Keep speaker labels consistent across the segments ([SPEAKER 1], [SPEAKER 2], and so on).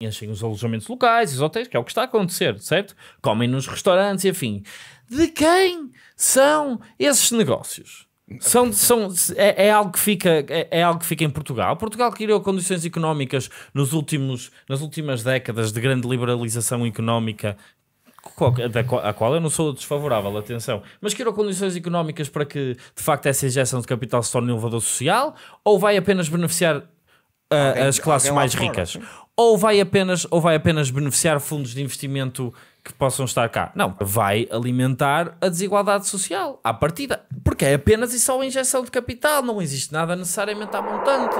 [SPEAKER 1] enchem os alojamentos locais, os hotéis, que é o que está a acontecer, certo? Comem nos restaurantes e afim. De quem são esses negócios? São, são, é, é, algo que fica, é, é, algo que fica em Portugal. Portugal criou condições económicas nos últimos, nas últimas décadas de grande liberalização económica, da qual, a qual eu não sou desfavorável, atenção, mas criou condições económicas para que de facto essa injeção de capital se torne um elevador social ou vai apenas beneficiar uh, alguém, as classes mais fora, ricas? Sim ou vai apenas, ou vai apenas beneficiar fundos de investimento que possam estar cá. Não, vai alimentar a desigualdade social à partida, porque é apenas e só a injeção de capital, não existe nada necessariamente à montante.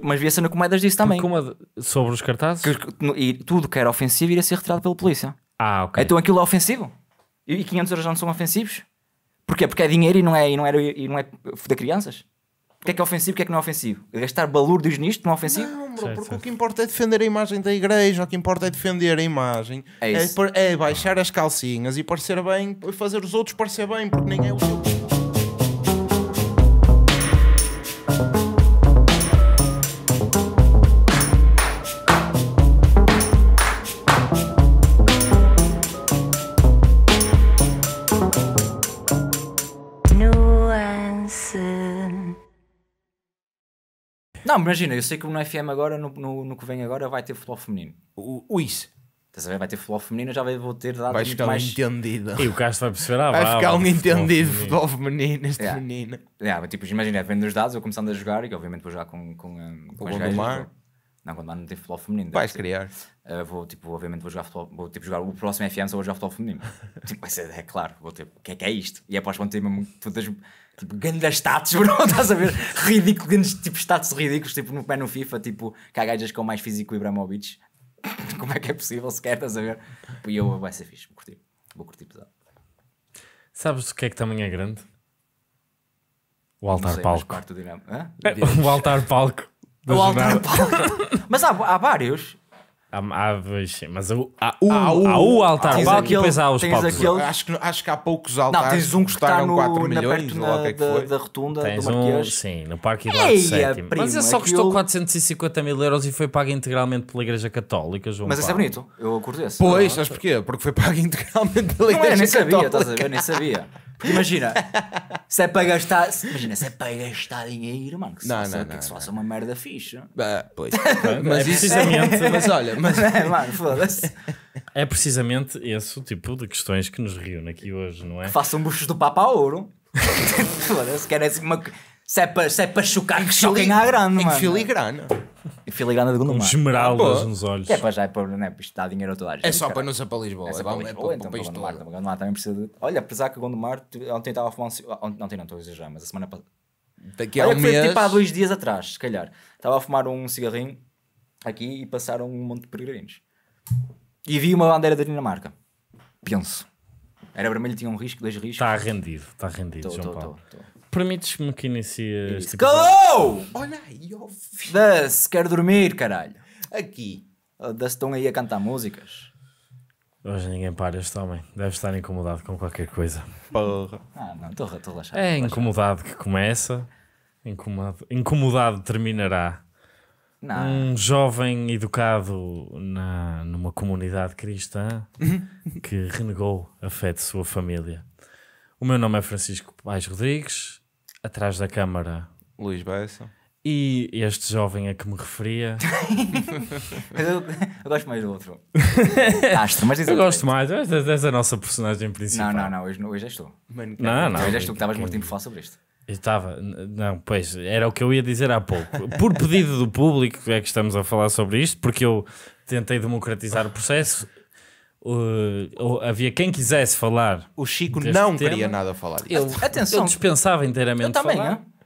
[SPEAKER 2] Mas vi se na comédia disso também. Uma, sobre os cartazes? Que, e tudo que era ofensivo iria ser retirado pela polícia. Ah, ok. Então aquilo é ofensivo? E 500 euros já não são ofensivos? Porquê? Porque é dinheiro e não é, e não é, e não é foder crianças? O que é que é ofensivo, o que é que não é ofensivo? É gastar balúrdios nisto não é ofensivo? Não, bro, certo, porque certo.
[SPEAKER 3] o que importa é defender a imagem da igreja, o que importa é defender a imagem. É, isso. é, é baixar as calcinhas e parecer bem, fazer os outros parecer bem, porque ninguém é o seu.
[SPEAKER 2] Não, imagina, eu sei que no FM agora, no, no, no que vem agora, vai ter futebol feminino. O, o isso. Estás a ver? Vai ter futebol feminino, já vou ter dado Vai ficar mais... entendido. E o Castro vai perceber, ah, vai ficar um vai, entendido futebol feminino, este yeah. menino. Yeah, mas, tipo, imagina, vendo os dados, eu começando a jogar, e obviamente vou jogar com, com, com com, com Mar. Tipo, não, quando não tem futebol feminino. Vais criar. Uh, vou, tipo, obviamente vou jogar futebol, vou tipo, jogar o próximo FM só vou jogar futebol feminino. tipo, vai ser, é claro, vou ter o que é que é isto? E após quando ter todas tipo, ganda status, bro, estás a ver? Ridículo, grandes tipo, status ridículos, tipo, no pé no FIFA, tipo, cagajas com mais físico e Ibrahimovic. Como é que é possível sequer, estás a ver? Tipo, e eu, vai ser fixe, vou curtir, vou curtir pesado.
[SPEAKER 1] Sabes o que é que também é grande? O altar sei, palco. É, o altar palco. o altar palco. mas há, há vários. Aves, mas há o, há o, há o, há o altar tens palco aquele, e depois há os palcos. Acho,
[SPEAKER 2] que,
[SPEAKER 3] acho que há poucos altares. Não, tens um que está no, 4 milhões, na, ou é da, que da rotunda tens do Marquês. Um, sim, no Parque Eduardo VII. É mas esse só custou eu...
[SPEAKER 1] 450 mil euros e foi pago integralmente pela Igreja Católica, João Mas esse é bonito, eu acordei Pois, sabes porquê? Porque foi pago integralmente pela Igreja Católica. Não é nem sabia,
[SPEAKER 2] estás a ver, nem sabia. Porque imagina, se é para gastar. Se, imagina, se é para gastar dinheiro, mano, que se não, faça, não, que não, se faça uma merda fixa. Ah, pois. mas é precisamente. É, mas olha, mas. É, mano, foda-se.
[SPEAKER 1] É precisamente esse o tipo de questões que nos reúne aqui hoje, não é?
[SPEAKER 2] façam buchos do Papa a Ouro. foda-se, querem assim uma. Se é para, se é para chocar, que choquem à grana, Em filigrana. E filigrana de Gondomar. Esmeraldas nos olhos. é para já, é para, não né, isto dá dinheiro a toda a gente. É só para não ser para Lisboa. É só é para vamos- é Lisboa, então para país Gondomar. todo. também. precisa de... Olha, apesar que Gondomar, ontem estava a fumar um Ontem não, estou a exagerar, mas a semana passada... Daqui a Olha, um foi tipo mês. tipo há dois dias atrás, se calhar. Estava a fumar um cigarrinho aqui e passaram um monte de peregrinos. E vi uma bandeira da Dinamarca. Penso. Era
[SPEAKER 1] vermelho, tinha um risco, dois riscos. Está rendido, está rendido, Tô, João tô, Paulo. tô, tô. Permites-me que inicie este Calou! Olha aí, ó. Das, quero dormir, caralho. Aqui.
[SPEAKER 2] Das estão aí a cantar músicas.
[SPEAKER 1] Hoje ninguém para este homem. Deve estar incomodado com qualquer coisa. Porra. Ah, não, estou relaxado. É relaxado. incomodado que começa, incomodado, incomodado terminará. Não. Um jovem educado na, numa comunidade cristã uhum. que renegou a fé de sua família. O meu nome é Francisco Pais Rodrigues, atrás da câmara. Luís Bessa. E este jovem a que me referia.
[SPEAKER 2] eu, eu, gosto mais do outro. Astro, mas Eu
[SPEAKER 1] gosto mais, és, a nossa personagem principal. Não,
[SPEAKER 2] não, não, hoje, já estou. não, não, hoje já estou, que estavas muito tempo a falar sobre isto.
[SPEAKER 1] estava, não, pois, era o que eu ia dizer há pouco. Por pedido do público é que estamos a falar sobre isto, porque eu tentei democratizar o processo Uh, havia quem quisesse falar. O Chico não tema. queria nada falar. Ele, Atenção. eu dispensava inteiramente eu também, falar. É?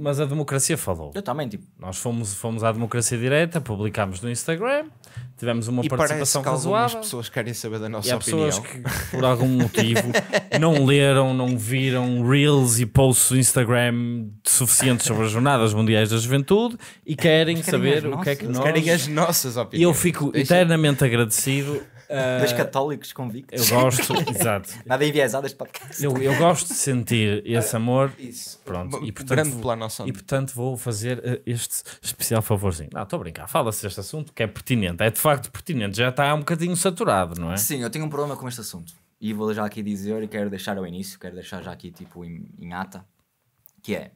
[SPEAKER 1] Mas a democracia falou. Eu também, tipo. Nós fomos, fomos à democracia direta, publicámos no Instagram, tivemos uma e participação casual que razoável. pessoas querem saber da nossa e há opinião. pessoas que, por algum motivo, não leram, não viram reels e posts do Instagram suficientes sobre as Jornadas Mundiais da Juventude e querem, querem saber o que é que nós. Querem as nossas opiniões. E eu fico Deixa. eternamente agradecido Uh, católicos convictos. Eu gosto, exato.
[SPEAKER 2] Nada enviesado este podcast. Eu, eu, gosto de sentir
[SPEAKER 1] esse ah, amor. Isso. Pronto. E, portanto, plano E portanto vou fazer ah, este especial favorzinho. Não, estou a brincar. Fala-se deste assunto que é pertinente. É de facto pertinente. Já está um bocadinho saturado, não é? Sim,
[SPEAKER 2] eu tenho um problema com este assunto. E vou já aqui dizer e quero deixar ao início, quero deixar já aqui tipo em, em ata, que é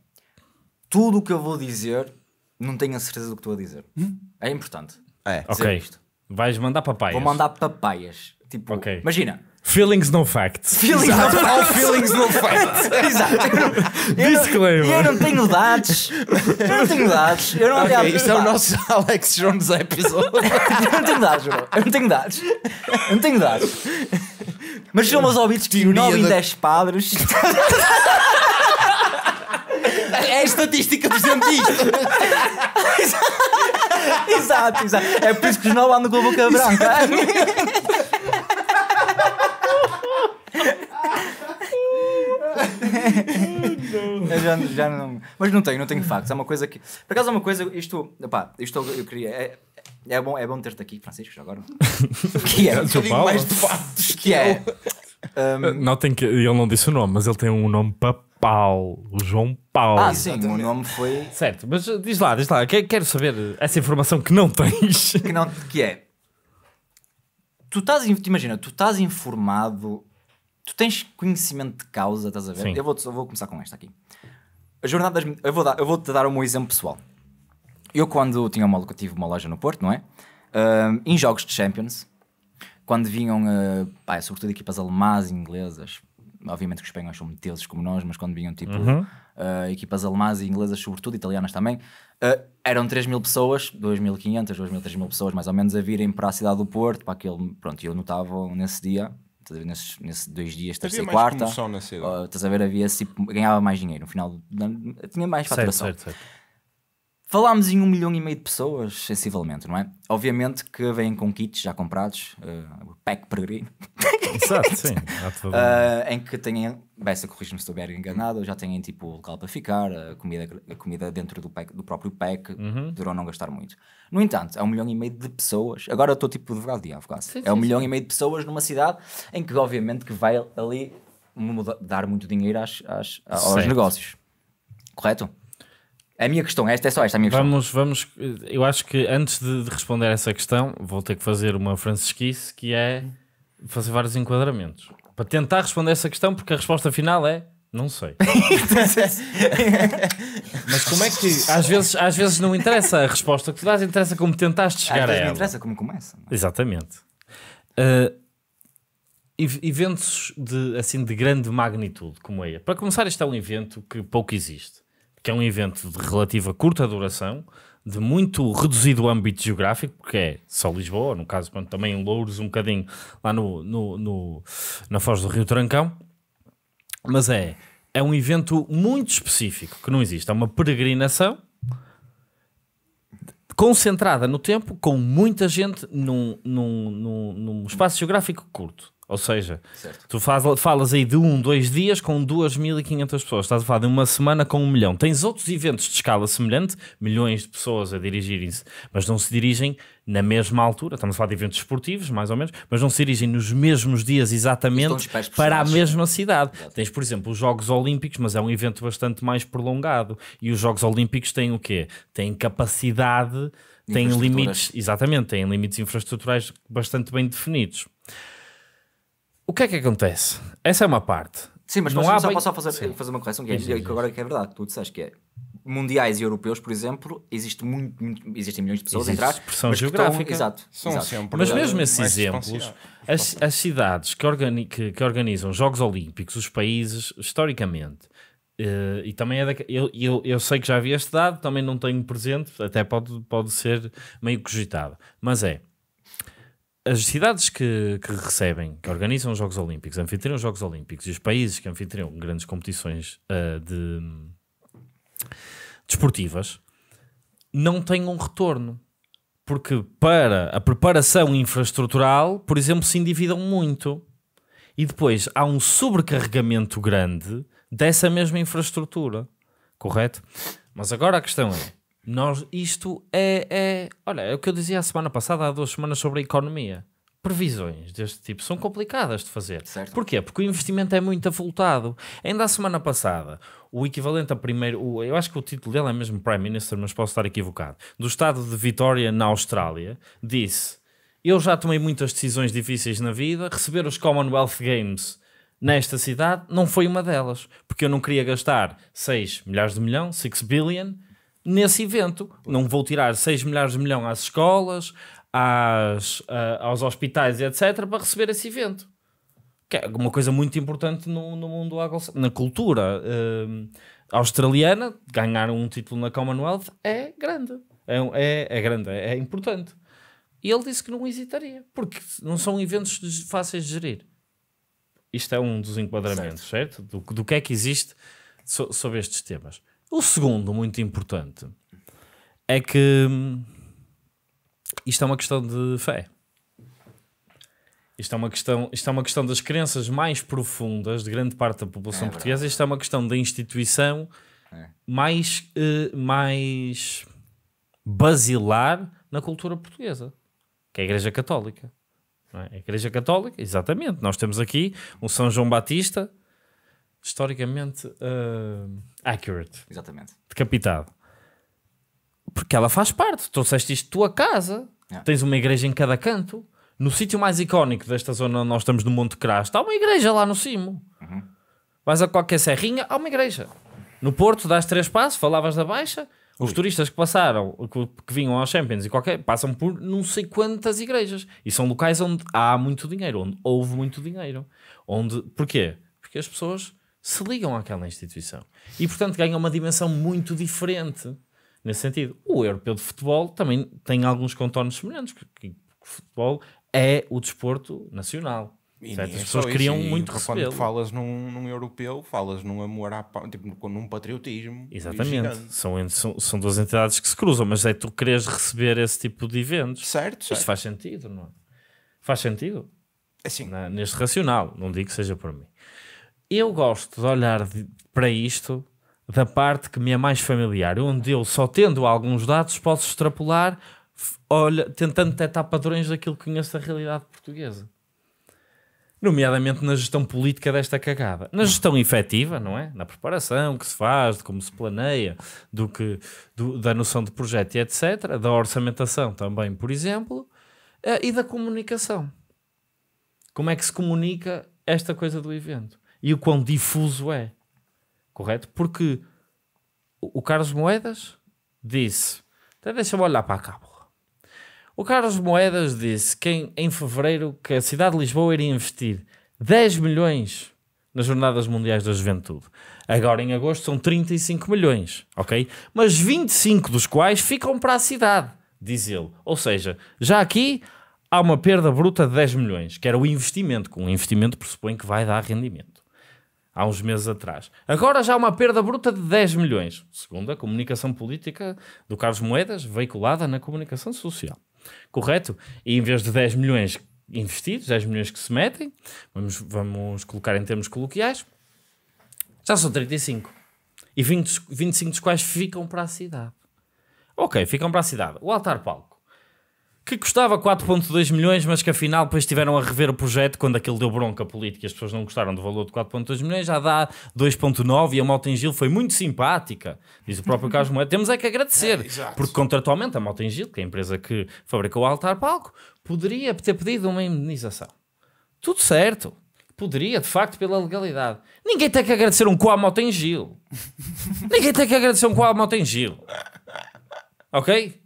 [SPEAKER 2] tudo o que eu vou dizer, não tenho a certeza do que estou a dizer. Hum? É importante.
[SPEAKER 1] É, ok. Isto. Vais mandar papaias. Vou mandar
[SPEAKER 2] papaias.
[SPEAKER 1] Tipo, Ok. imagina. Feelings no facts. Feelings Exato. no
[SPEAKER 2] All feelings no facts. Exato. Disclaimer. não- eu não- Eu não tenho dados. Eu não tenho dados. Eu não olhava- Ok, isto é o nosso Alex Jones episode. Eu não tenho dados, bro. Eu não tenho dados. Eu não tenho dados. Mas são meus ouvidos que Teoria 9 em 10 padres. É a estatística dos dentistas. exato, exato. É por isso que não andam com a boca branca. já, já não. Mas não tenho, não tenho factos. é uma coisa que. Por acaso, é uma coisa. Isto. Pá, isto eu queria. É, é bom, é bom ter-te aqui, Francisco, já agora. que é? é um mais de factos que, que é. Um...
[SPEAKER 1] Notem que ele não disse o nome, mas ele tem um nome para Paulo, João Paulo. Ah, ah sim, o nome foi. Certo, mas diz lá, diz lá, quero saber essa informação que não tens. Que, não, que é. Tu estás,
[SPEAKER 2] imagina, tu estás informado, tu tens conhecimento de causa, estás a ver? Sim. Eu vou, eu vou começar com esta aqui. A jornada das, eu vou dar, eu vou te dar um exemplo pessoal. Eu quando tinha uma, tive uma loja no Porto, não é? Uh, em jogos de Champions, quando vinham, uh, pá, sobretudo equipas alemãs e inglesas, obviamente que os espanhóis são meteses como nós, mas quando vinham tipo uhum. uh, equipas alemãs e inglesas, sobretudo, italianas também, uh, eram 3 mil pessoas, 2.500, 2.000, 3.000 pessoas mais ou menos, a virem para a cidade do Porto, para aquele. Pronto, eu notava nesse dia, estás a ver, nesses, nesses dois dias, terça e quarta. Na cidade. Uh, estás a ver, havia assim, ganhava mais dinheiro. No final, tinha mais faturação. Certo, certo, certo. Falámos em um milhão e meio de pessoas, sensivelmente, não é? Obviamente que vêm com kits já comprados, uh, pack peregrino. Exato, sim. uh, em que têm, Bessa, corrija-me se estiver enganado, já têm tipo o local para ficar, a comida, a comida dentro do, pack, do próprio pack, uhum. poderão não gastar muito. No entanto, é um milhão e meio de pessoas. Agora eu estou tipo advogado de diabo, quase. Sim, é um sim, milhão e meio de pessoas numa cidade em que, obviamente, que vai ali mudar, dar muito dinheiro às, às, aos negócios. Correto? A minha questão, esta é só esta a minha questão. Vamos,
[SPEAKER 1] vamos, eh, eu acho que antes de, de responder essa questão, vou ter que fazer uma francisquice que é fazer vários enquadramentos para tentar responder essa questão, porque a resposta final é não sei. Mas como é que às vezes, às vezes não interessa a resposta que tu dás, interessa como tentaste chegar às a ela. Não interessa como começa. Não? É? Exatamente. Uh, eventos de, assim, de grande magnitude, como é. Para começar, este é um evento que pouco existe que é um evento de relativa curta duração, de muito reduzido âmbito geográfico, porque é só Lisboa, no caso pronto, também em Louros, um bocadinho lá no, no, no, na Foz do Rio Trancão, mas é, é um evento muito específico, que não existe, é uma peregrinação concentrada no tempo, com muita gente num, num, num, num espaço geográfico curto. Ou seja, certo. tu faz, falas aí de um, dois dias com 2.500 pessoas, estás a falar de uma semana com um milhão. Tens outros eventos de escala semelhante, milhões de pessoas a dirigirem-se, mas não se dirigem na mesma altura. Estamos a falar de eventos esportivos, mais ou menos, mas não se dirigem nos mesmos dias exatamente para a mesma cidade. Exato. Tens, por exemplo, os Jogos Olímpicos, mas é um evento bastante mais prolongado. E os Jogos Olímpicos têm o quê? Têm capacidade, têm limites, exatamente, têm limites infraestruturais bastante bem definidos. O que é que acontece? Essa é uma parte. Sim, mas não há só, bem... só fazer, fazer uma correção que, é, que agora
[SPEAKER 2] que é verdade, tu disseste que é mundiais e europeus, por exemplo, existe muito, muito existem milhões de pessoas existe entrar, expressão geográfica. Estão, exato, são exato. Sempre mas mesmo esses exemplos,
[SPEAKER 1] as, as, cidades que, organi que, que, organizam Jogos Olímpicos, os países, historicamente, uh, e também é da, eu, eu, eu, sei que já havia este dado, também não tenho presente, até pode, pode ser meio cogitado, mas é as cidades que, que, recebem, que organizam os Jogos Olímpicos, anfitriam os Jogos Olímpicos e os países que anfitriam grandes competições uh, de, desportivas, não têm um retorno. Porque para a preparação infraestrutural, por exemplo, se endividam muito. E depois há um sobrecarregamento grande dessa mesma infraestrutura. Correto? Mas agora a questão é nós, isto é, é. Olha, é o que eu dizia a semana passada, há duas semanas, sobre a economia. Previsões deste tipo são complicadas de fazer. Certo. Porquê? Porque o investimento é muito avultado. Ainda a semana passada, o equivalente a primeiro. eu acho que o título dele é mesmo Prime Minister, mas posso estar equivocado. Do estado de Vitória, na Austrália, disse: Eu já tomei muitas decisões difíceis na vida, receber os Commonwealth Games nesta cidade não foi uma delas, porque eu não queria gastar 6 milhares de milhão, 6 billion, nesse evento. Não vou tirar 6 milhares de milhão às escolas, às, uh, aos hospitais, etc., para receber esse evento. Que é uma coisa muito importante no, no mundo na cultura uh, australiana. Ganhar um título na Commonwealth é grande. É, é, é grande, é, é, importante. E ele disse que não hesitaria, porque não são eventos fáceis de gerir. Isto é um dos enquadramentos, certo? certo? Do, do que é que existe so, sobre estes temas. O segundo, muito importante, é que hum, isto é uma questão de fé. Isto é, uma questão, isto é uma questão das crenças mais profundas de grande parte da população é portuguesa. Verdade. Isto é uma questão da instituição é. mais, eh, mais basilar na cultura portuguesa, que é a Igreja Católica. É? A Igreja Católica, exatamente. Nós temos aqui um São João Batista historicamente uh, accurate. Exatamente. Decapitado. Porque ela faz parte. Trouxeste isto tua casa. Yeah. É. Tens uma igreja em cada canto. No sítio mais icónico desta zona onde nós estamos no Monte Crash, está uma igreja lá no cimo. Uhum. Vais a qualquer serrinha, há uma igreja. No Porto, dás três passos, falavas da Baixa. Os Ui. turistas que passaram, que, que, vinham aos Champions e qualquer, passam por não sei quantas igrejas. E são locais onde há muito dinheiro, onde houve muito dinheiro. Onde, porquê? Porque as pessoas se ligam àquela instituição. E, portanto, ganha uma dimensão muito diferente nesse sentido. O europeu de futebol também tem alguns contornos semelhantes, que, o futebol é o desporto nacional. certo? As é pessoas queriam isso, muito receber. Quando falas
[SPEAKER 3] num, num, europeu, falas num amor à tipo, num patriotismo. Exatamente.
[SPEAKER 1] São, são, são duas entidades que se cruzam, mas é tu queres receber esse tipo de eventos. Certo, certo. Isto faz sentido, não é? Faz sentido. Assim. Na, neste racional, não digo que seja por mim eu gosto de olhar de, para isto da parte que me é mais familiar, onde eu só tendo alguns dados posso extrapolar, olha, tentando detectar padrões daquilo que conheço da realidade portuguesa. Nomeadamente na gestão política desta cagada. Na gestão efetiva, não é? Na preparação que se faz, de como se planeia, do que, do, da noção de projeto e etc. Da orçamentação também, por exemplo. Eh, e da comunicação. Como é que se comunica esta coisa do evento? e o quão difuso é. Correto? Porque o Carlos Moedas disse: Até então deixa-me olhar para cá. Porra. O Carlos Moedas disse que em, em fevereiro que a cidade de Lisboa iria investir 10 milhões nas Jornadas Mundiais da Juventude. Agora em agosto são 35 milhões, ok? Mas 25 dos quais ficam para a cidade, diz ele. Ou seja, já aqui há uma perda bruta de 10 milhões, que era o investimento, que é um investimento pressupõe que vai dar rendimento há uns meses atrás. Agora já há uma perda bruta de 10 milhões, segundo a comunicação política do Carlos Moedas, veiculada na comunicação social. Correto? E em vez de 10 milhões investidos, 10 milhões que se metem, vamos, vamos colocar em termos coloquiais, já são 35. E 20, 25 dos quais ficam para a cidade. Ok, ficam para a cidade. O altar palco que custava 4.2 milhões, mas que afinal depois tiveram a rever o projeto quando aquilo deu bronca política, as pessoas não gostaram do valor de 4.2 milhões, já dá 2.9 e a Malta em Gil foi muito simpática, diz o próprio Carlos Moedas. Temos é que agradecer, é, porque contratualmente a Malta em Gil, que é a empresa que fabricou o altar palco, poderia ter pedido uma indemnização. Tudo certo. Poderia, de facto, pela legalidade. Ninguém tem que agradecer um coa Malta em Gil. Ninguém tem que agradecer um coa Malta em Gil. Ok?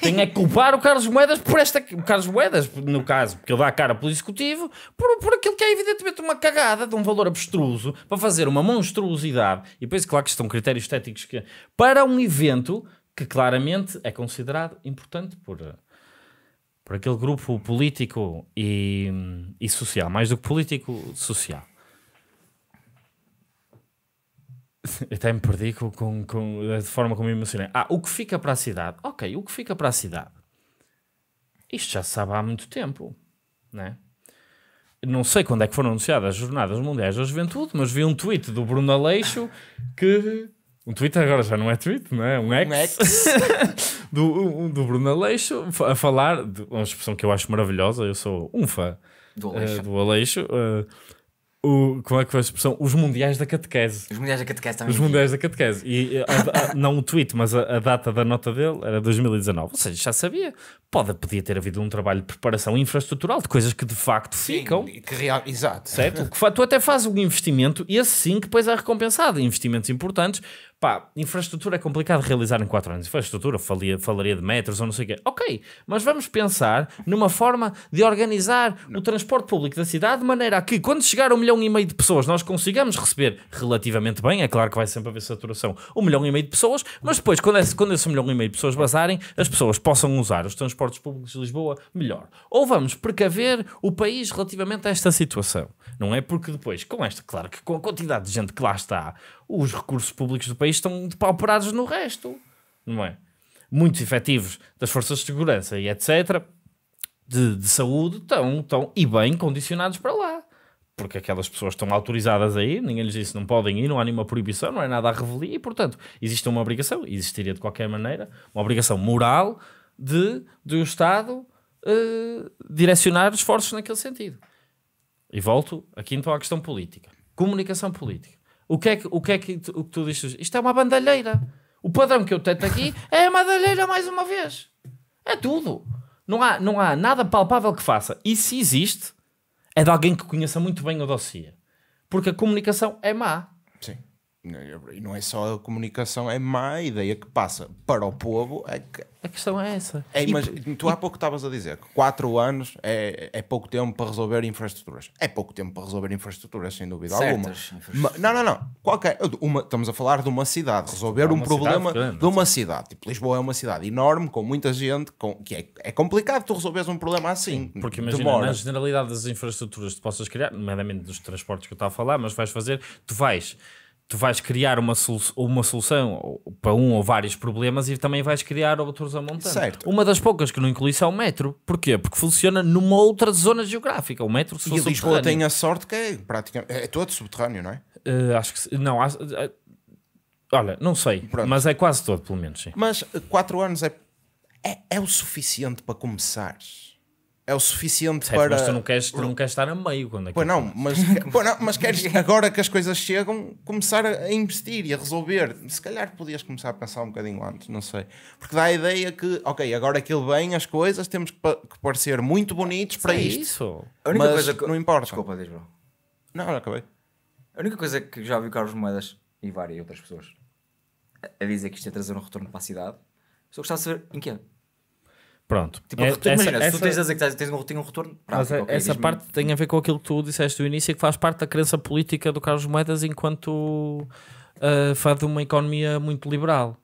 [SPEAKER 1] Quem é culpar o Carlos Moedas por esta. O Carlos Moedas, no caso, porque ele dá a cara pelo executivo, por, por aquilo que é evidentemente uma cagada de um valor abstruso para fazer uma monstruosidade. E depois, claro que estão critérios estéticos que. para um evento que claramente é considerado importante por. Eh, por aquele grupo político e, e social, mais do que político, social. Eu até me perdi com, com, com, forma como me emocionei. Ah, o que fica para a cidade? Ok, o que fica para a cidade? Isto já se sabe há muito tempo, né? Não sei quando é que foram anunciadas as Jornadas Mundiais da Juventude, mas vi um tweet do Bruno Aleixo que. Um tweet agora já não é tweet, não é? Um ex. Um ex. do, um, do Bruno Aleixo a falar. De uma expressão que eu acho maravilhosa, eu sou um fã do eh, Aleixo. Uh, do Aleixo uh, o, como é que foi a expressão? Os mundiais da catequese. Os mundiais da catequese também. Os vi. mundiais da catequese. E a, a, não o tweet, mas a, a, data da nota dele era 2019. Ou seja, já sabia. Pode, podia ter havido um trabalho de preparação infraestrutural, de coisas que de facto sim, ficam. Que real, exato. Certo? Que, tu até fazes um investimento e esse sim que depois é recompensado. Investimentos importantes, pá, infraestrutura é complicado realizar em 4 anos. Infraestrutura, falia, falaria de metros ou não sei o quê. Ok, mas vamos pensar numa forma de organizar não. o transporte público da cidade de maneira a que, quando chegar um milhão e meio de pessoas, nós consigamos receber relativamente bem. É claro que vai sempre haver saturação, um milhão e meio de pessoas, mas depois, quando esse, quando esse milhão e meio de pessoas basarem, as pessoas possam usar os transportes públicos de Lisboa melhor. Ou vamos precaver o país relativamente a esta situação, não é? Porque depois, com esta, claro que com a quantidade de gente que lá está, os recursos públicos do país estão depauperados no resto, não é? Muitos efetivos das forças de segurança e etc., de, de saúde, estão, estão e bem condicionados para lá. Porque aquelas pessoas estão autorizadas a ir, ninguém lhes disse não podem ir, não há nenhuma proibição, não é nada a revelia, e portanto existe uma obrigação, e existiria de qualquer maneira, uma obrigação moral de, de o Estado uh, direcionar esforços naquele sentido. E volto aqui então à questão política. Comunicação política. O que é que, o que, é que, tu, o que tu dizes? Isto é uma bandalheira. O padrão que eu tento aqui é a bandalheira mais uma vez. É tudo. Não há, não há nada palpável que faça. E se existe, é de alguém que conheça muito bem o dossiê. Porque a comunicação é má.
[SPEAKER 3] E não é só a comunicação, é má a ideia que passa para o povo. É que...
[SPEAKER 1] A questão é essa. É, mas e...
[SPEAKER 3] tu há pouco estavas a dizer que 4 anos é, é pouco tempo para resolver infraestruturas. É pouco tempo para resolver infraestruturas, sem dúvida Certas alguma. Não, não, não. Qualquer, uma, estamos a falar de uma cidade. Resolver uma um problema grande, de uma cidade. Tipo, Lisboa é uma cidade enorme, com muita gente, com, que é, é complicado tu resolveres um problema assim. Porque imagina, demora. na
[SPEAKER 1] generalidade das infraestruturas que tu possas criar, nomeadamente dos transportes que eu estava a falar, mas vais fazer, tu vais tu vais criar uma, solu uma solução para um ou vários problemas e também vais criar outros a montante Certo. Uma das poucas que não inclui é o metro. Porquê? Porque funciona numa outra zona geográfica. O metro se E Lisboa tem a
[SPEAKER 3] sorte que é praticamente. É todo subterrâneo, não é?
[SPEAKER 1] Uh, acho que.
[SPEAKER 3] Não, há, eh, olha, não sei. Pronto. Mas é quase
[SPEAKER 1] todo, pelo menos. Sim.
[SPEAKER 3] Mas 4 eh, anos é, é, é o suficiente para começares é o suficiente certo, para. Mas tu não queres, tu não queres
[SPEAKER 1] estar a meio quando Pois não,
[SPEAKER 3] mas, pois não, mas queres, agora que as coisas chegam, começar a investir e a resolver. Se calhar podias começar a pensar um bocadinho antes, não sei. Porque dá a ideia que, ok, agora que ele vem, as coisas, temos que, que parecer muito bonitos para Sim, isto. Isso. A única mas coisa que... não importa. Desculpa,
[SPEAKER 2] diz, bro. Não, acabei. A única coisa que já vi Carlos Moedas e várias outras pessoas a dizer que isto ia é trazer um retorno para a cidade, só gostava de saber em que é
[SPEAKER 1] Pronto. Tipo, é, retorno, essa, imagina, essa, se tu tens a dizer
[SPEAKER 2] que tens um, um retorno prático, okay, é, essa parte
[SPEAKER 1] tem a ver com aquilo que tu disseste no início, que faz parte da crença política do Carlos Moedas enquanto uh, eh, faz de uma economia muito liberal.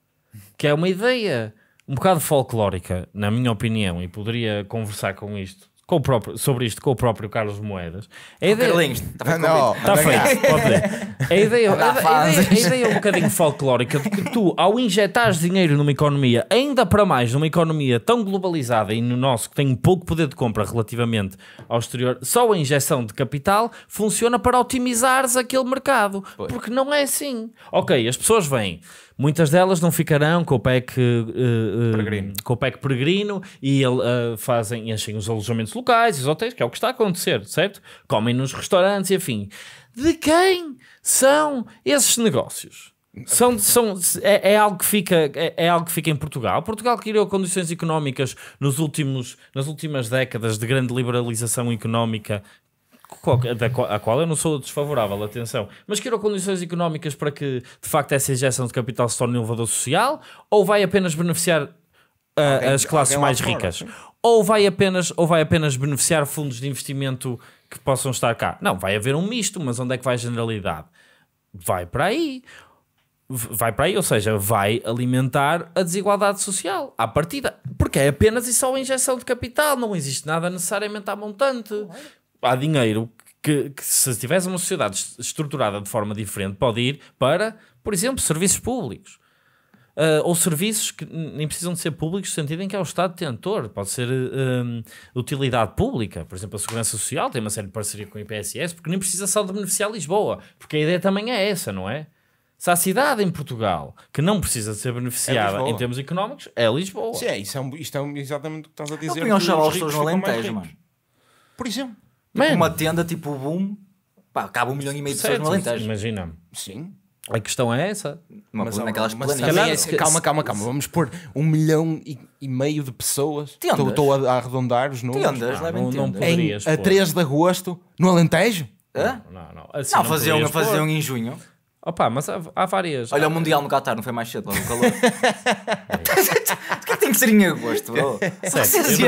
[SPEAKER 1] Que é uma ideia um bocado folclórica, na minha opinião, e poderia conversar com isto com o próprio, sobre isto com o próprio Carlos Moedas. A oh, ideia... está ah, não, está é feito, pode A ideia, a, a, ideia, a ideia é um bocadinho folclórica de que tu, ao injetares dinheiro numa economia, ainda para mais numa economia tão globalizada e no nosso que tem um pouco poder de compra relativamente ao exterior, só a injeção de capital funciona para otimizares aquele mercado. Pois. Porque não é assim. Ok, as pessoas vêm Muitas delas não ficarão com o PEC, uh, peregrino. Com o PEC peregrino e uh, fazem, enchem os alojamentos locais, os hotéis, que é o que está a acontecer, certo? Comem nos restaurantes e afim. De quem são esses negócios? São, são, é, é, algo que fica, é, é, algo que fica em Portugal. Portugal criou condições económicas nos últimos, nas últimas décadas de grande liberalização económica da qual, a qual eu não sou desfavorável, atenção, mas queiram condições económicas para que de facto essa injeção de capital se torne um elevador social ou vai apenas beneficiar uh, alguém, as classes mais fora, ricas? Sim. Ou vai, apenas, ou vai apenas beneficiar fundos de investimento que possam estar cá? Não, vai haver um misto, mas onde é que vai a generalidade? Vai para aí. Vai para aí, ou seja, vai alimentar a desigualdade social à partida, porque é apenas e só a injeção de capital, não existe nada necessariamente à montante há dinheiro que, que, se tivesse uma sociedade estruturada de forma diferente, pode ir para, por exemplo, serviços públicos. Uh, ou serviços que nem precisam de ser públicos, no sentido em que é o Estado detentor, pode ser hum, utilidade pública. Por exemplo, a Segurança Social tem uma série de parceria com o IPSS, porque nem precisa só de beneficiar Lisboa, porque a ideia também é essa, não é? Se há cidade em Portugal que não precisa de ser beneficiada é em termos económicos, é Lisboa. Sim, é, isso é, um, isto é um, exatamente o que
[SPEAKER 3] estás a dizer. Não, não os pessoas no Por exemplo.
[SPEAKER 1] Tipo, Mano. Uma tenda tipo boom, pá, cabe um milhão e meio de pessoas no Alentejo. Imagina. Sim. A questão é essa. Uma mas, naquelas mas, calhar, é calma, calma, calma.
[SPEAKER 3] Vamos pôr um milhão e, e meio de pessoas. Estou a, a arredondar os números. Tendas, ah, não, não poderias, em, a 3 de agosto, no Alentejo?
[SPEAKER 2] Hã? Não, não. não. Assim não, não faziam, faziam em junho. Opa, mas há, há várias. Olha, há... o Mundial no Qatar
[SPEAKER 1] não foi mais cedo, o calor.
[SPEAKER 2] É que tem que ser em agosto, bro?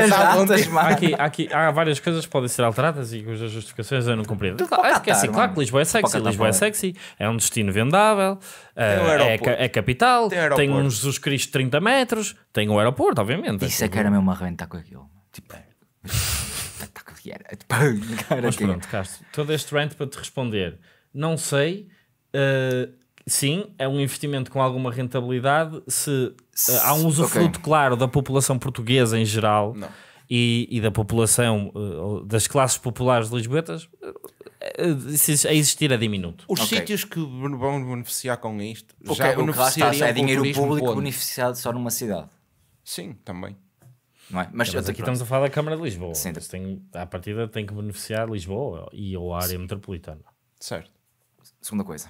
[SPEAKER 2] datas, mano. Aqui,
[SPEAKER 1] aqui, há várias coisas que podem ser alteradas e cujas justificações eu não compreendo. Claro, é que é assim, claro que Lisboa é sexy, Qatar, Lisboa é sexy, é um destino vendável, eh, é, é, capital, tem, tem um Jesus Cristo de 30 metros, tem o um aeroporto, obviamente. Isso é que era mesmo arrebentar com
[SPEAKER 2] aquilo. Tipo... É.
[SPEAKER 1] tipo
[SPEAKER 2] mas pronto, Castro,
[SPEAKER 1] todo este rant para te responder. Não sei ah, sim, é um investimento com alguma rentabilidade se uh, há um usufruto okay. claro da população portuguesa em geral e, e, da população uh, das classes populares de Lisboetas a existir a é diminuto. Os okay. sítios
[SPEAKER 3] que vão beneficiar com isto okay, já beneficiariam
[SPEAKER 1] é dinheiro público
[SPEAKER 2] beneficiado só numa cidade. Sim,
[SPEAKER 1] também. É? Mas, Mas aqui estamos a falar da Câmara de Lisboa. Sim. Mas tem, à partida tem que beneficiar Lisboa e ou a área Sim. metropolitana. Certo. Segunda coisa.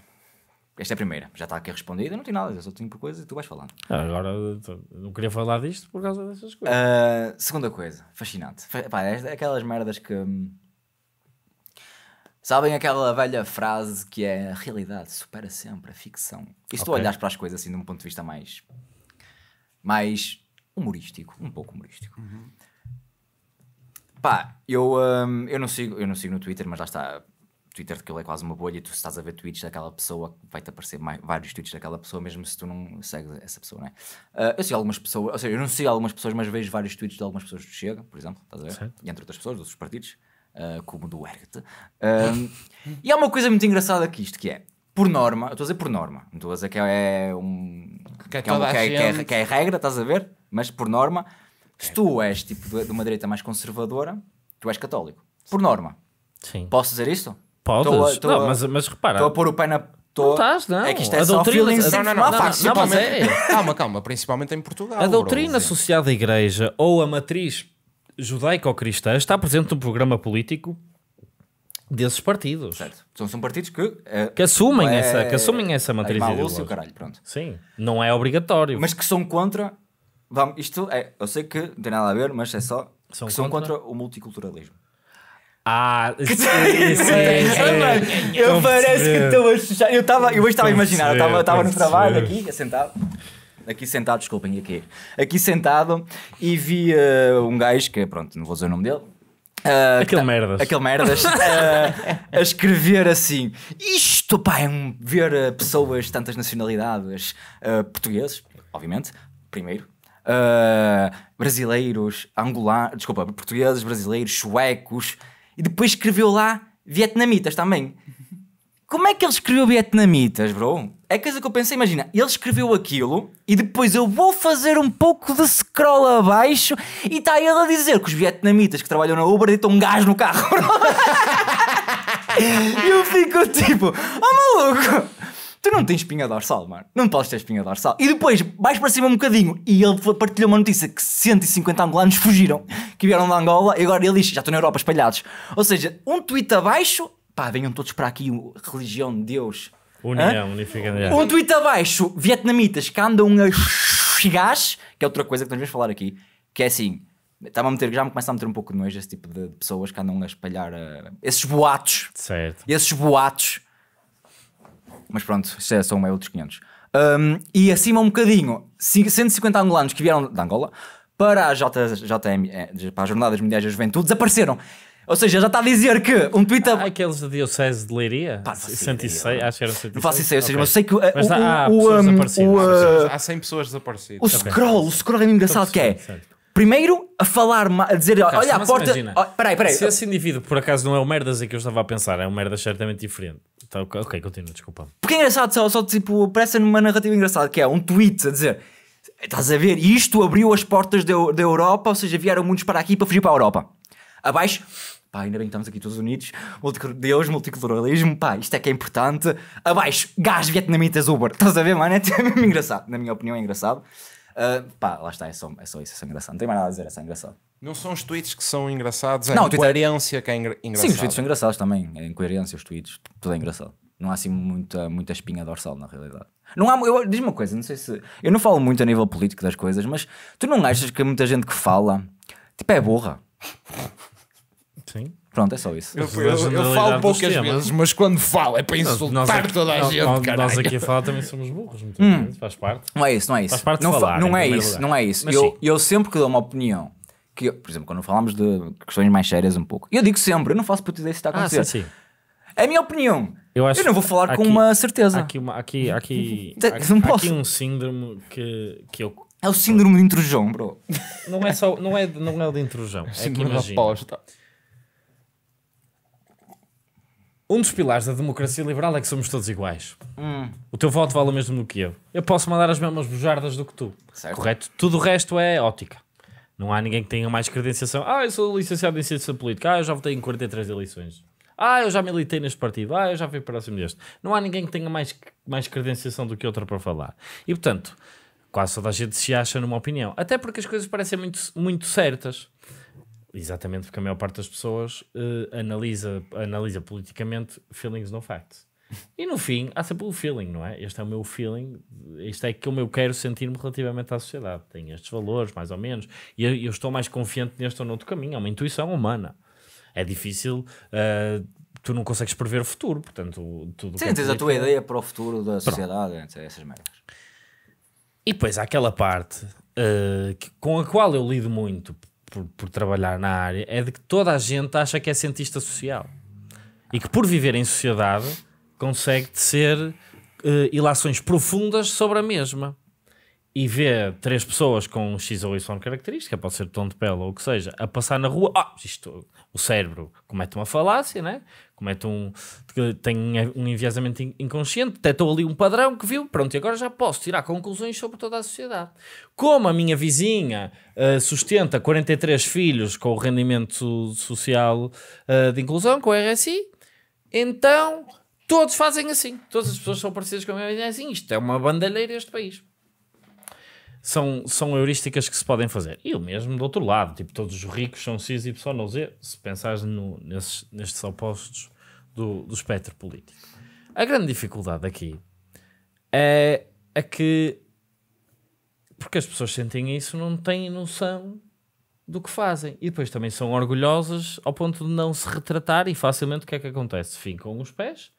[SPEAKER 1] Esta é a primeira, já está aqui respondida, não tem nada, eu
[SPEAKER 2] só tenho por coisa e tu vais falando.
[SPEAKER 1] Ah, agora então, não queria falar disto por causa dessas coisas.
[SPEAKER 2] Uh, segunda coisa, fascinante. Pá, é aquelas merdas que. Hum, sabem aquela velha frase que é a realidade supera sempre a ficção. E se okay. tu olhares para as coisas assim de um ponto de vista mais. mais humorístico, um pouco humorístico. Uhum. Pá, eu, um, eu, não sigo, eu não sigo no Twitter, mas lá está. Twitter daquilo é quase uma bolha e tu estás a ver tweets daquela pessoa, vai-te aparecer mais, vários tweets daquela pessoa, mesmo se tu não segues essa pessoa, não é? Uh, eu sei algumas pessoas, ou seja, eu não sei algumas pessoas, mas vejo vários tweets de algumas pessoas do Chega, por exemplo, estás a ver? E entre outras pessoas, dos outros partidos, uh, como do Ergat. Uh, ah, e há uma coisa muito engraçada aqui, isto que é, por norma, eu estou a dizer por norma, não estou a dizer que é um. que é, que é, uma, que é, que é, que é regra, estás a ver? Mas por norma, se é. tu és tipo de, de uma direita mais conservadora, tu és católico. Por norma. Sim. Posso dizer isto? Podes, tô, a, tô não, a, mas, mas repara. Estou a pôr o pé na. Tô... Não estás, não. É que isto é a só doutrina, não não, não, não, não,
[SPEAKER 1] não, é.
[SPEAKER 3] Calma, calma, principalmente em Portugal. A doutrina
[SPEAKER 1] associada à igreja ou a matriz judaico-cristã está presente no programa político desses partidos. Certo.
[SPEAKER 2] São, são partidos que, é, que assumem é, essa, que assumem essa matriz é ideológica. caralho,
[SPEAKER 1] pronto. Sim,
[SPEAKER 2] não é obrigatório. Mas que são contra, vamos, isto é, eu sei que não tem nada a ver, mas é só são que contra? são contra o multiculturalismo. Ah, sim, sim, Eu parece que estou a chuchar. Eu, tava, eu hoje estava a imaginar, eu estava no trabalho aqui, é sentado. Aqui sentado, desculpem, aqui. Aqui sentado e vi uh, um gajo que, pronto, não vou dizer o nome dele. Uh, aquele tá, merdas. Aquele merdas. uh, a escrever assim. Isto, pá, é um, ver uh, pessoas, tantas nacionalidades, portugueses, obviamente, primeiro, brasileiros, angolanos, desculpa, portugueses, brasileiros, suecos e depois escreveu lá vietnamitas também. Como é que ele escreveu vietnamitas, bro? É a coisa que eu pensei, imagina, ele escreveu aquilo e depois eu vou fazer um pouco de scroll abaixo e está ele a dizer que os vietnamitas que trabalham na Uber deitam um gás no carro. e eu fico tipo, oh maluco, tu não tens espinha dorsal, mano. Não podes ter espinha dorsal. E depois vais para cima um bocadinho e ele partilhou uma notícia que 150 angolanos fugiram, que vieram da Angola e agora ele diz, já estão na Europa espalhados. Ou seja, um tweet abaixo, pá, venham todos para aqui, religião de Deus.
[SPEAKER 1] União, unificada. Um
[SPEAKER 2] tweet abaixo, vietnamitas que andam a gás, que é outra coisa que nós vamos falar aqui, que é assim, estava a meter, já me começa a meter um pouco de nojo esse tipo de pessoas que andam a espalhar uh, esses boatos. Certo. Esses boatos mas pronto, isto é, só são outros 500. Um, e acima um bocadinho, 150 angolanos que vieram de Angola para a, J, JM, eh, para a Jornada Mundiais da Juventude desapareceram. Ou seja, já está a dizer que um Twitter. Ah, aqueles da Diocese
[SPEAKER 1] de Leiria? Pá, 106, acho que era 106. Não faço isso, ou seja, okay. mas sei que. Uh, mas o, há, o, pessoas um, desaparecidas. O, uh, há 100
[SPEAKER 2] pessoas desaparecidas. O okay. scroll, o scroll é engraçado Estou que é. Certo. Primeiro, a falar, a dizer, olha a porta. Imagina, oh, peraí, peraí. Se esse
[SPEAKER 1] indivíduo, por acaso, não é o merdas a é que eu estava a pensar, é um merdas certamente diferente. Tá, ok, continua, desculpa.
[SPEAKER 2] Porque é engraçado, só, só tipo, parece numa narrativa engraçada que é um tweet a dizer: estás a ver, isto abriu as portas da, da Europa, ou seja, vieram muitos para aqui para fugir para a Europa. Abaixo, pá, ainda bem que estamos aqui todos unidos, Deus, multiculturalismo, pá, isto é que é importante. Abaixo, gás vietnamitas Uber, estás a ver, mano? É mesmo engraçado, na minha opinião é engraçado. Uh, pá, lá está, é só, é só isso, é só engraçado, não tem mais nada a dizer, é só engraçado.
[SPEAKER 3] Não são os tweets que são engraçados, tipo, é não, a incoerência que é engra engraçada. Sim, os tweets são
[SPEAKER 2] engraçados também. A é incoerência, os tweets, tudo é engraçado. Não há assim muita, muita espinha dorsal na realidade. Não há, eu, diz uma coisa, não sei se. Eu não falo muito a nível político das coisas, mas tu não achas que há muita gente que fala tipo é burra? Sim. Pronto, é só isso. Eu, eu, eu falo poucas vezes, mas
[SPEAKER 1] quando falo é para insultar aqui, toda a gente. Nós, nós aqui a falar também somos burros, hum. faz parte.
[SPEAKER 2] Não é isso, não é isso. Faz parte não, falar, é não é isso, não é isso. eu, eu sempre que dou uma opinião que, por exemplo, quando falamos de questões mais sérias um pouco, eu digo sempre, eu não faço puta dizer se está a acontecer. Ah, sim, sim. É a
[SPEAKER 1] minha opinião. Eu, acho eu não vou falar aqui, com uma certeza. Aqui, uma, aqui, aqui, aqui, aqui um síndrome que, que eu é o síndrome de intrusão, bro. Não é só, não é, não é o de intrusão. É que imagina aposta. Um dos pilares da democracia liberal é que somos todos iguais. Hum. O teu voto vale o mesmo do que eu. Eu posso mandar as mesmas bujardas do que tu. Certo. Correto? Tudo o resto é ótica. Não há ninguém que tenha mais credenciação. Ah, eu sou licenciado em ciência política. Ah, eu já votei em 43 eleições. Ah, eu já militei neste partido. Ah, eu já fui próximo deste. Não há ninguém que tenha mais, mais credenciação do que outra para falar. E portanto, quase toda a gente se acha numa opinião. Até porque as coisas parecem muito, muito certas. Exatamente porque a maior parte das pessoas uh, analisa, analisa politicamente feelings no facts. E no fim, há sempre o feeling, não é? Este é o meu feeling, isto é que eu quero sentir-me relativamente à sociedade. Tenho estes valores, mais ou menos, e eu, eu, estou mais confiante neste ou noutro caminho. É uma intuição humana. É difícil, uh, tu não consegues prever o futuro, portanto, tudo Sim, tens a tua ideia
[SPEAKER 2] para o futuro da sociedade, Pronto. essas merdas.
[SPEAKER 1] E depois há aquela parte uh, que, com a qual eu lido muito por, por trabalhar na área, é de que toda a gente acha que é cientista social e que por viver em sociedade consegue tecer uh, ilações profundas sobre a mesma e vê três pessoas com X ou Y característica, pode ser tom de pele ou o que seja, a passar na rua, oh, isto, o cérebro comete uma falácia, né? comete um, tem um enviesamento inconsciente, detectou ali um padrão que viu, pronto, e agora já posso tirar conclusões sobre toda a sociedade. Como a minha vizinha uh, sustenta 43 filhos com o rendimento social uh, de inclusão, com o RSI, então Todos fazem assim. Todas as pessoas são parecidas com a mesma ideia. É assim, isto é uma bandalheira este país. São, são heurísticas que se podem fazer. E o mesmo do outro lado. Tipo, todos os ricos são cis e X, não Z. Se pensares no, nesses, nestes opostos do, do espectro político. A grande dificuldade aqui é a é que... Porque as pessoas sentem isso, não têm noção do que fazem. E depois também são orgulhosas ao ponto de não se retratar e facilmente o que é que acontece? Ficam os pés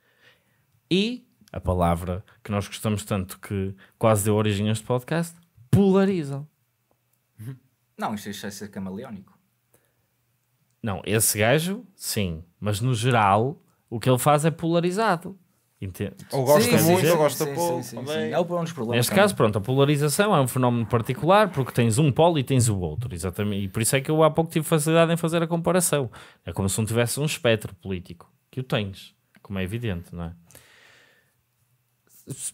[SPEAKER 1] e a palavra que nós gostamos tanto que quase deu origem a este podcast,
[SPEAKER 2] polarizam. Não, é isto é ser camaleónico.
[SPEAKER 1] Não, esse gajo, sim, mas no geral o que ele faz é polarizado. Entende? Ou gosta sim, muito, ou gosta sim, pouco. Sim, tá é o um
[SPEAKER 2] dos problemas. Neste também. caso, pronto,
[SPEAKER 1] a polarização é um fenómeno particular porque tens um polo e tens o outro, exatamente. E por isso é que eu há pouco tive facilidade em fazer a comparação. É como se não tivesse um espectro político, que o tens, como é evidente, não é?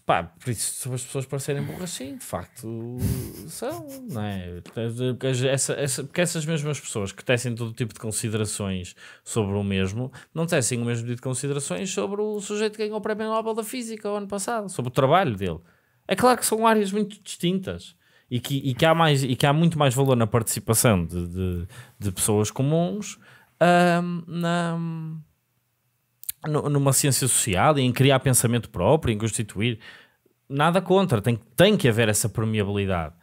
[SPEAKER 1] Pá, por isso, as pessoas parecerem burras, sim, de facto são, não é? Porque, essa, essa, porque essas mesmas pessoas que tecem todo tipo de considerações sobre o mesmo, não tecem o mesmo tipo de considerações sobre o sujeito que ganhou o Prémio Nobel da Física o ano passado, sobre o trabalho dele. É claro que são áreas muito distintas e que, e que, há, mais, e que há muito mais valor na participação de, de, de pessoas comuns na numa ciência social e em criar pensamento próprio, em constituir. Nada contra, tem, tem que haver essa permeabilidade.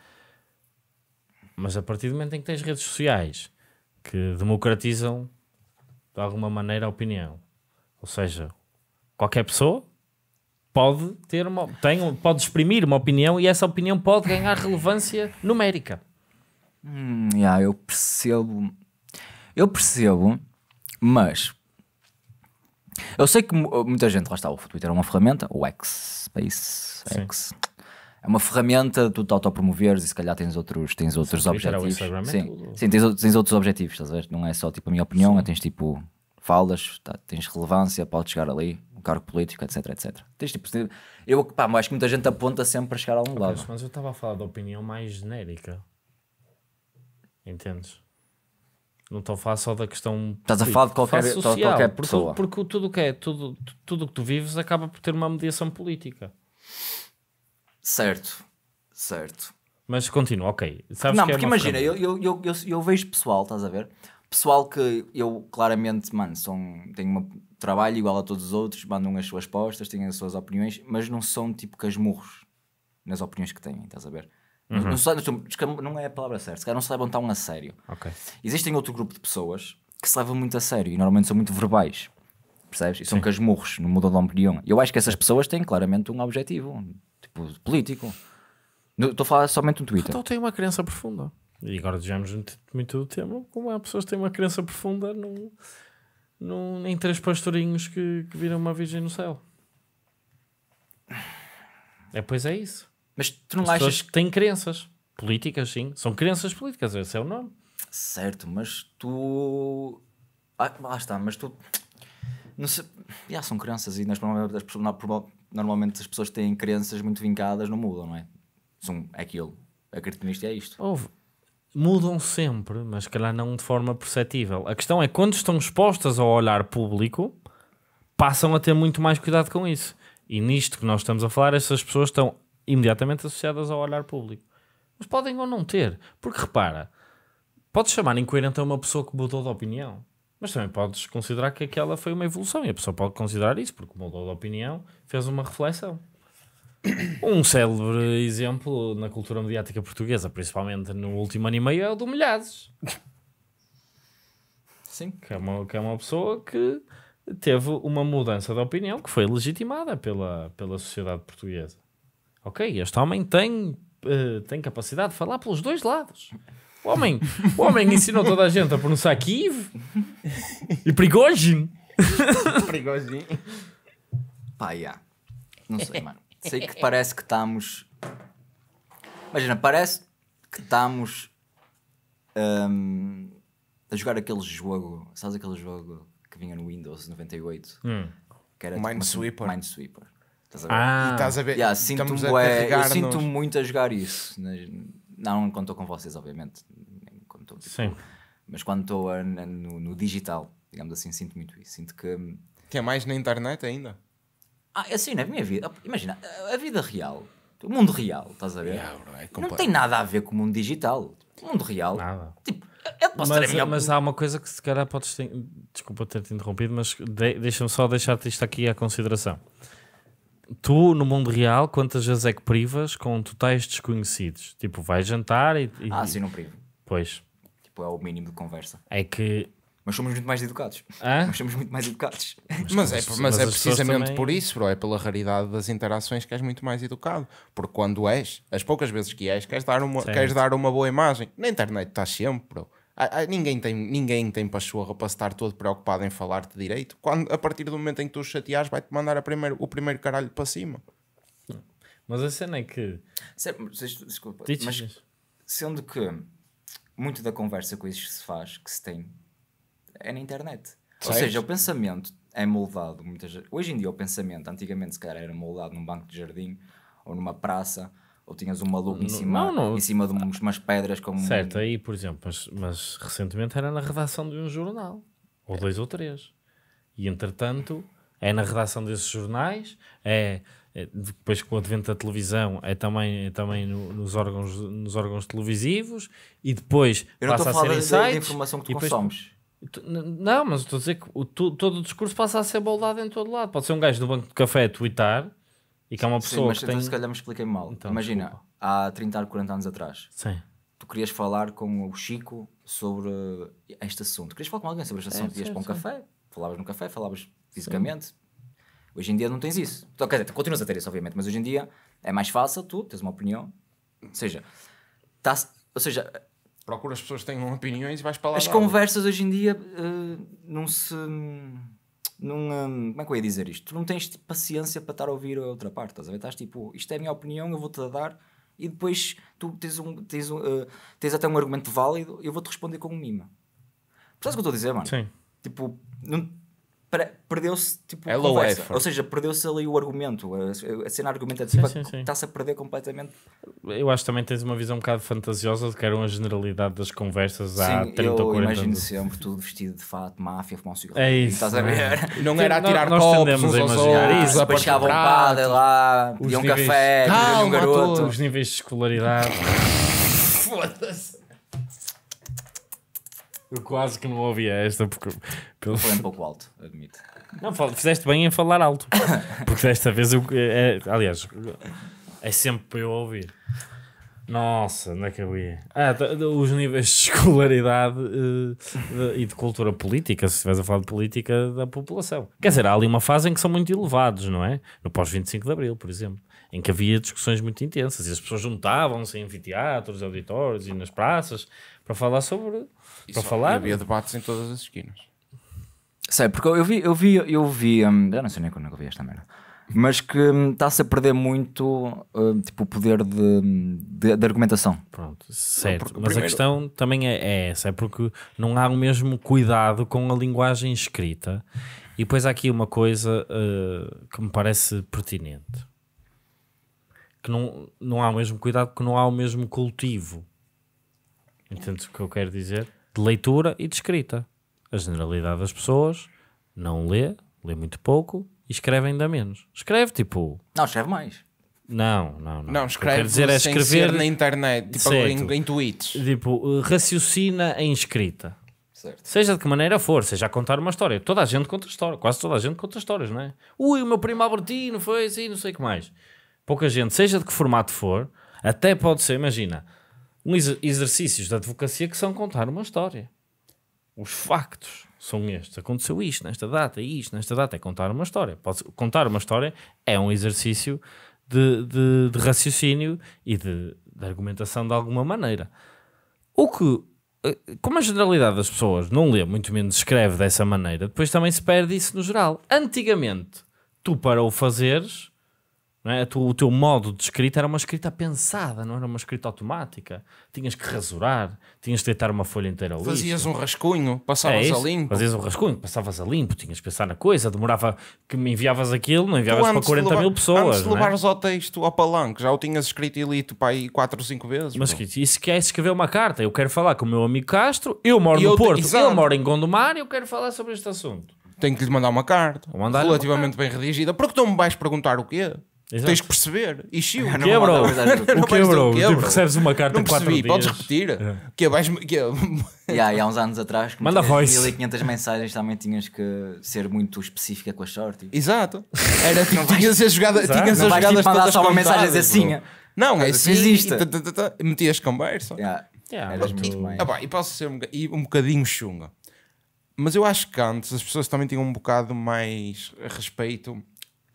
[SPEAKER 1] Mas a partir do momento em que tens redes sociais que democratizam de alguma maneira a opinião, ou seja, qualquer pessoa pode ter uma, tem, pode exprimir uma opinião e essa opinião pode ganhar relevância numérica.
[SPEAKER 2] Hum, yeah, eu percebo, eu percebo, mas eu sei que eh, muita gente, lá está, o Twitter é uma ferramenta, o X, Space, X. É uma ferramenta, tu te autopromoveres e se calhar tens outros, tens outros é é Sim, objetivos. Sim. Ou... Sim, tens, tens outros objetivos, estás a ver? Não é só tipo a minha opinião, é, tens tipo falas, tá, tens relevância, podes chegar ali, um cargo político, etc, etc.
[SPEAKER 1] Tens tipo, eu pá, acho que muita gente aponta sempre para chegar a algum okay, lado. Mas eu estava a falar da opinião mais genérica. Entendes? Não estou a falar só da questão. Estás a falar de qualquer, social, qualquer pessoa. Porque, porque tudo o que é, tudo, tudo que tu vives acaba por ter uma mediação política. Certo, certo. Mas continua, ok. Sabes não, é porque é imagina, eu, eu, eu, eu, eu vejo pessoal, estás a
[SPEAKER 2] ver? Pessoal que eu claramente, mano, são, tenho um trabalho igual a todos os outros, mandam as suas postas, têm as suas opiniões, mas não são tipo casmurros nas opiniões que têm, estás a ver? Uhum. Não, não, não é a palavra certa, se calhar não se levam tão a sério. Okay. Existem outro grupo de pessoas que se levam muito a sério e normalmente são muito verbais, percebes? E são Sim. casmurros, não mudam de opinião. Eu acho que essas é. pessoas têm claramente um objetivo, tipo, político.
[SPEAKER 1] Estou a falar somente no Twitter. Então tem uma crença profunda. E agora dizemos muito do tema, como há pessoas que têm uma crença profunda num, num, em três pastorinhos que, que viram uma virgem no céu. É, pois é isso. Mas tu não As achas que têm crenças políticas, sim, são crenças políticas, esse é o nome. Certo, mas tu ah, lá está, mas tu não sei, já são
[SPEAKER 2] crenças e nas, normalmente as pessoas têm crenças muito vincadas, não mudam, não é? São é aquilo. Acredito nisto é isto.
[SPEAKER 1] Houve. Mudam sempre, mas calhar não de forma perceptível. A questão é quando estão expostas ao olhar público, passam a ter muito mais cuidado com isso. E nisto que nós estamos a falar, essas pessoas estão imediatamente associadas ao olhar público. Mas podem ou não ter. Porque repara, podes chamar incoerente a uma pessoa que mudou de opinião, mas também podes considerar que aquela foi uma evolução. E a pessoa pode considerar isso, porque mudou de opinião, fez uma reflexão. Um célebre exemplo na cultura mediática portuguesa, principalmente no último ano e meio, é o do Milhazes. Sim. Que é uma, que é uma pessoa que teve uma mudança de opinião que foi legitimada pela, pela sociedade portuguesa ok, este homem tem, uh, tem capacidade de falar pelos dois lados. O homem, o homem ensinou toda a gente a pronunciar Kiev e Prigogine. Prigogine. Pá, yeah. Não sei, mano. Sei que parece
[SPEAKER 2] que estamos. Imagina, parece que estamos um, a jogar aquele jogo. Sabes aquele jogo que vinha no Windows 98? Hum. Que era tipo Minesweeper. Tipo, Minesweeper. Estás a ver? Ah. E estás a ver? Yeah, sinto eu sinto-me muito a jogar isso. Não quando estou com vocês, obviamente. Quando tô, tipo, Sim. Mas quando estou no, no, digital, digamos assim, sinto muito isso. Sinto que. Que é mais na internet ainda? Ah, é assim, na minha vida. Imagina, a vida real, o mundo real, estás a ver? Yeah, é não tem nada a ver com o mundo digital. O mundo real. Nada. Tipo, mas, minha... mas,
[SPEAKER 1] há uma coisa que se calhar podes. Ter... Desculpa ter-te interrompido, mas de... deixa-me só deixar-te isto aqui à consideração tu, no mundo real, quantas vezes é que privas com totais desconhecidos? Tipo, vais jantar e. e... Ah, sim, não privo. Pois. Tipo,
[SPEAKER 2] é o mínimo de conversa. É que. Mas somos muito mais educados. Hã? Mas somos muito mais educados. Mas, mas é, mas mas é precisamente também... por
[SPEAKER 3] isso, bro. É pela raridade das interações que és muito mais educado. Porque quando és, as poucas vezes que és, queres dar uma, queres dar uma boa imagem. Na internet estás sempre, bro. Ah, ah, ninguém, tem, ninguém tem pachorra para estar todo preocupado em falar-te direito. Quando, a partir do momento em que tu os chateares, vai-te mandar primeiro, o primeiro caralho para cima.
[SPEAKER 2] Mas a cena é que. Sério, desculpa, mas sendo que muito da conversa coisas que se faz, que se tem, é na internet. Ou seja, o pensamento é moldado muitas Hoje em dia o pensamento, antigamente se calhar era moldado num banco de jardim ou numa praça ou tinhas um
[SPEAKER 1] maluco em cima, não, não. Em cima de umas pedras como... Certo, aí por exemplo, mas, mas recentemente era na redação de um jornal, ou dois ou três. E entretanto, é na redação desses jornais, é, é depois com o advento da televisão, é também, é também no, nos, órgãos, nos órgãos televisivos, e depois Eu não estou a, falar de, sites, informação que tu consomes. Não, mas estou a dizer que o, todo o discurso passa a ser baldado em todo lado. Pode ser um gajo do banco de café a twittar e que é uma pessoa Sim, mas que então tem... se calhar
[SPEAKER 2] me expliquei mal. Então, Imagina, desculpa. há 30 ou 40 anos atrás, Sim. tu querias falar com o Chico sobre este assunto. Querias falar com alguém sobre este é, assunto, é, ias para um café, falavas no café, falavas fisicamente. Sim. Hoje em dia não tens isso. Então, quer dizer, continuas a ter isso, obviamente, mas hoje em dia é mais fácil, tu tens uma opinião. Ou seja, tá, ou seja procuras pessoas que tenham opiniões e vais para lá. As conversas hoje em dia uh, não se Hum, como é que eu ia dizer isto? Tu não tens paciência para estar a ouvir a outra parte, estás a ver? Estás tipo, isto é a minha opinião, eu vou-te dar. E depois tu tens, um, tens, um, uh, tens até um argumento válido, eu vou-te responder com um mima. Percebes o que eu estou a dizer, mano? Sim. Tipo, não, perdeu-se tipo Hello é conversa. Effort. Ou seja, perdeu-se ali o argumento, a, cena argumentativa está-se a perder completamente.
[SPEAKER 1] Eu acho que também tens uma visão um bocado fantasiosa de que era uma generalidade das conversas há sim, 30 ou 40 anos. Eu imagino
[SPEAKER 2] sempre tudo vestido de fato, máfia, fumar um cigarro. É isso. Estás a ver? É. Não era a tirar nós, copos, nós a imaginar isso, outros, baixavam pada lá, pediam um café, pediam um garoto. Os
[SPEAKER 1] níveis de escolaridade.
[SPEAKER 3] Foda-se.
[SPEAKER 1] Eu quase que não ouvi esta, porque. Pelo... Foi um pouco alto, admito. Não, fizeste bem em falar alto. Porque desta vez eu. É, é aliás, é sempre para eu ouvir. Nossa, onde é que eu ia? Ah, os níveis de escolaridade uh, de, e de cultura política, se estiveres a falar de política da população. Quer dizer, há ali uma fase em que são muito elevados, não é? No pós-25 de Abril, por exemplo, em que havia discussões muito intensas e as pessoas juntavam-se em anfiteatros, auditórios e nas praças para falar sobre
[SPEAKER 2] para falar. Havia
[SPEAKER 1] debates em todas as esquinas.
[SPEAKER 2] Sei, porque eu vi, eu vi, eu vi, hum, eu não sei nem quando é eu vi esta merda, mas que hum, está-se a perder muito hum, tipo, o poder de, de, de argumentação. Pronto, certo. Porque, mas primeiro... a questão
[SPEAKER 1] também é, é, essa, é porque não há o mesmo cuidado com a linguagem escrita. E depois há aqui uma coisa uh, que me parece pertinente. Que não, não há o mesmo cuidado, porque não há o mesmo cultivo. Entendes o que eu quero dizer? de leitura e de escrita. A generalidade das pessoas não lê, lê muito pouco e escreve ainda menos. Escreve tipo. Não, escreve mais. Não, não, não. Não, escreve quer dizer, é escrever na internet, tipo em, em tweets. Tipo, raciocina em escrita. Certo. Seja de que maneira for, seja a contar uma história. Toda a gente conta histórias, quase toda a gente conta histórias, não é? Ui, o meu primo Albertino foi assim, não sei o que mais. Pouca gente, seja de que formato for, até pode ser, imagina, um ex exercícios de advocacia que são contar uma história. Os factos são estes. Aconteceu isto nesta data, isto nesta data. É contar uma história. Pode contar uma história é um exercício de, de, de raciocínio e de, de argumentação de alguma maneira. O que eh, como a generalidade das pessoas não lê, muito menos escreve dessa maneira, depois também se perde isso no geral. Antigamente, tu para o fazeres, é? o teu modo de escrita era uma escrita pensada, não era uma escrita automática. Tinhas que rasurar, tinhas que deitar uma folha inteira ali. Fazias um rascunho, passavas é a limpo. Fazias um rascunho, passavas a limpo, tinhas que pensar na coisa, demorava que me enviavas aquilo, não enviavas para 40 levar, mil pessoas. Antes de é? levares
[SPEAKER 3] é? ao texto, ao palanque, já o tinhas escrito e lido para aí
[SPEAKER 1] 4 ou 5 vezes. Mas que, isso que é escrever uma carta. Eu quero falar com o meu amigo Castro, eu moro no Porto, ele mora em Gondomar e eu quero falar sobre este assunto. Tenho que lhe mandar uma carta, mandar relativamente uma carta. bem
[SPEAKER 3] redigida, porque tu me vais perguntar o quê? Exato. Tens que perceber. E chiu. Ah, não, O que é, bro? Tipo, recebes uma carta não percebi. em 4 Podes repetir? É.
[SPEAKER 2] Que é, vais... Que é... yeah, e há uns anos atrás, com 1500 mensagens, também tinhas que ser muito específica com a short. Tipo. Exato. Era tipo, tinhas as jogadas Exato. tinhas Não vais tipo, mandar só uma mensagem assim. Não, é, é assim. Existe.
[SPEAKER 3] Assim. Metias conversa. Yeah. Yeah, ah, e posso ser e um bocadinho chunga. Mas eu acho que antes as pessoas também tinham um bocado mais respeito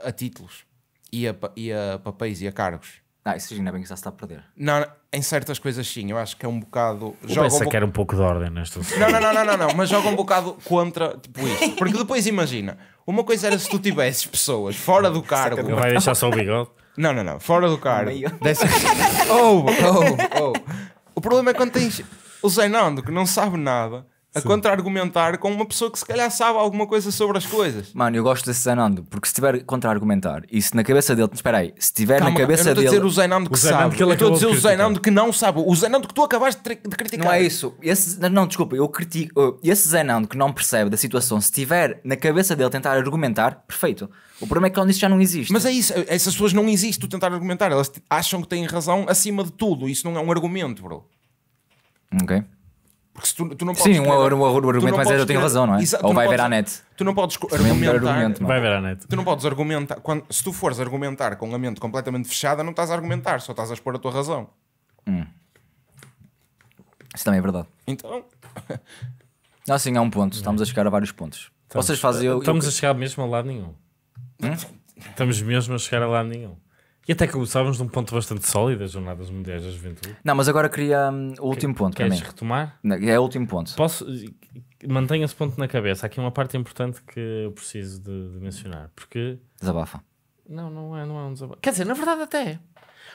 [SPEAKER 3] a títulos e a, e a papéis e a cargos.
[SPEAKER 2] Ah, isso ainda bem que já se está a perder.
[SPEAKER 3] Não, em certas coisas sim, eu acho que é um bocado. Joga pensa um bo... que era
[SPEAKER 1] um pouco de ordem nesta não,
[SPEAKER 3] não, não, não, não, não, mas joga um bocado contra tipo isto. Porque depois imagina, uma coisa era se tu tivesses pessoas fora do cargo. Não vai deixar só o bigode? Não, não, não, fora do cargo. Oh, oh, oh. O problema é quando tens o Zenando que não sabe nada a contra-argumentar
[SPEAKER 2] com uma pessoa que se calhar sabe alguma coisa sobre as coisas. Mano, eu gosto desse Zainando, porque se tiver contra-argumentar e se na cabeça dele, espera aí, se tiver Calma, na cabeça eu não dele. a dizer o Zainando que o sabe, que ele estou a dizer o Zainando que não sabe, o Zainando que tu acabaste de criticar. Não é isso, esse, não, desculpa, eu critico. Esse Zainando que não percebe da situação, se tiver na cabeça dele tentar argumentar, perfeito. O problema é que quando isso já não existe. Mas é isso, é, essas pessoas não existem, tu tentar argumentar, elas acham que têm razão acima de
[SPEAKER 3] tudo, isso não é um argumento, bro. Ok. Porque se tu, tu não podes. Sim, um, um, um argumento mais eu tenho razão, não é? Ou vai ver à net. Tu não podes é argumentar. É? vai ver à net. Tu não podes argumentar. Quando, se tu fores argumentar com a mente completamente fechada, não estás a argumentar, só estás a expor a tua razão.
[SPEAKER 2] Hum. Isso também é verdade. Então. ah, sim, há um ponto. Estamos a chegar a vários pontos. Estamos, Vocês fazem. Eu, estamos eu... a
[SPEAKER 1] chegar mesmo a lado nenhum. Hum? Estamos mesmo a chegar a lado nenhum. E até que começávamos de um ponto bastante sólido, as Jornadas Mundiais da Juventude. Não, mas agora queria
[SPEAKER 2] hum, o último ponto também. Queres retomar? É o último ponto. Posso...
[SPEAKER 1] Mantenha esse ponto na cabeça. Há aqui uma parte importante que eu preciso de, de mencionar. Porque... Desabafa. Não, não é, não é um desabafo. Quer dizer, na verdade até é.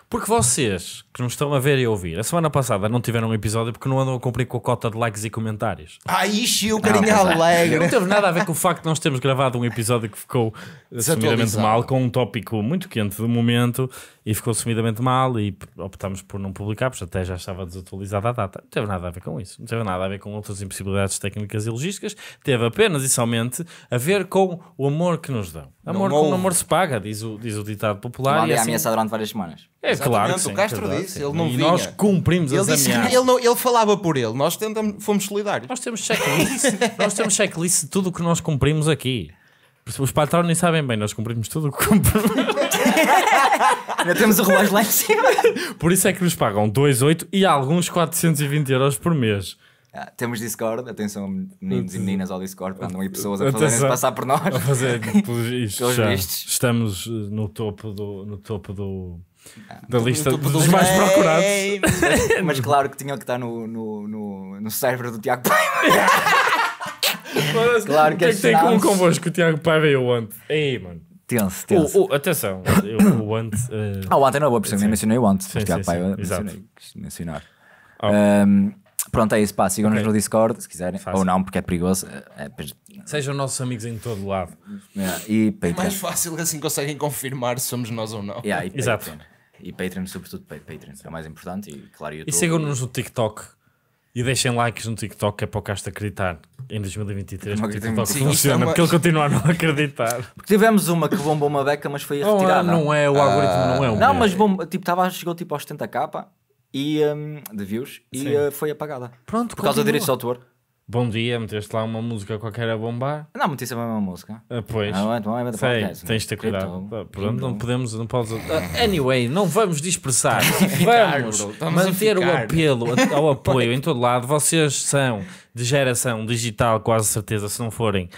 [SPEAKER 1] Porque vocês que nos estão a ver e a ouvir, a semana passada não tiveram um episódio porque não andam a cumprir com a cota de likes e comentários. Ah,
[SPEAKER 3] isto o um ah, carinha é. alegre. Não teve
[SPEAKER 1] nada a ver com o facto de nós termos gravado um episódio que ficou sumidamente mal, com um tópico muito quente do momento e ficou sumidamente mal e optámos por não publicar, porque até já estava desatualizada a data. Não teve nada a ver com isso. Não teve nada a ver com outras impossibilidades técnicas e logísticas. Teve apenas e somente a ver com o amor que nos dão. Amor com o amor se paga, diz o, diz o ditado popular. Não e assim, ameaça durante várias semanas. É claro. Sim, o é Castro verdade, disse, sim. ele não e vinha. nós cumprimos ele as disse ameaças. Que ele, não, ele falava por ele, nós tentamos, fomos solidários. Nós temos checklist, nós temos checklist de tudo o que nós cumprimos aqui. Os patrões nem sabem bem, nós cumprimos tudo o que cumprimos. Ainda temos o relógio lá em cima. Por isso é que nos pagam 2,8 e alguns 420 euros por mês. Ah, temos Discord, atenção
[SPEAKER 2] meninos e meninas ao Discord, para não ir pessoas a fazerem passar por nós. A fazer, pelos, isto, já,
[SPEAKER 1] estamos eh, no topo do, no topo do, da lista dos mais procurados. Mas, mas,
[SPEAKER 2] claro que tinha que estar no, no, no, no cérebro do Tiago Paiva.
[SPEAKER 1] claro que, o que é que tem como convosco o Tiago Paiva e o Ant? Aí, mano. Tenso, tenso. O, o, atenção, o Ant. Uh... Ah, o Ant
[SPEAKER 2] é uma boa pessoa, nem mencionei o Ant. o Tiago Paiva, mencionar. Oh. Ah. Um, pronto, é isso. Pá, sigam-nos okay. no Discord se quiserem, fácil. ou não, porque é perigoso. Eh, é,
[SPEAKER 1] Sejam nossos amigos em todo lado. Yeah, é, e É mais fácil
[SPEAKER 2] assim conseguem confirmar se somos nós ou não. Yeah, Exato. E Patreon, sobretudo Patreon, é o mais importante. E, claro,
[SPEAKER 1] YouTube, e sigam-nos no TikTok. E deixem likes no TikTok, é para o casta acreditar em 2023 que o TikTok é funciona, uma... porque ele continua a não
[SPEAKER 2] acreditar. Porque tivemos uma que bombou uma beca, mas foi é, retirada. Oh, não é, o algoritmo uh... não é o Não, ah, mesmo. mas tipo, tava, chegou tipo aos 70k e, um, de views sim. e uh, foi apagada. Pronto, por continua. causa de direitos de autor.
[SPEAKER 1] Bom dia, meteste lá uma música qualquer a bombar.
[SPEAKER 2] Não, meti sempre a uma música.
[SPEAKER 1] Ah, pois. Ah, bom, é Sei, tens de ter cuidado. pronto, não podemos, não podes. anyway, não vamos dispersar. vamos, manter o apelo ao apoio em todo lado. Vocês são de geração digital, quase certeza, se não forem.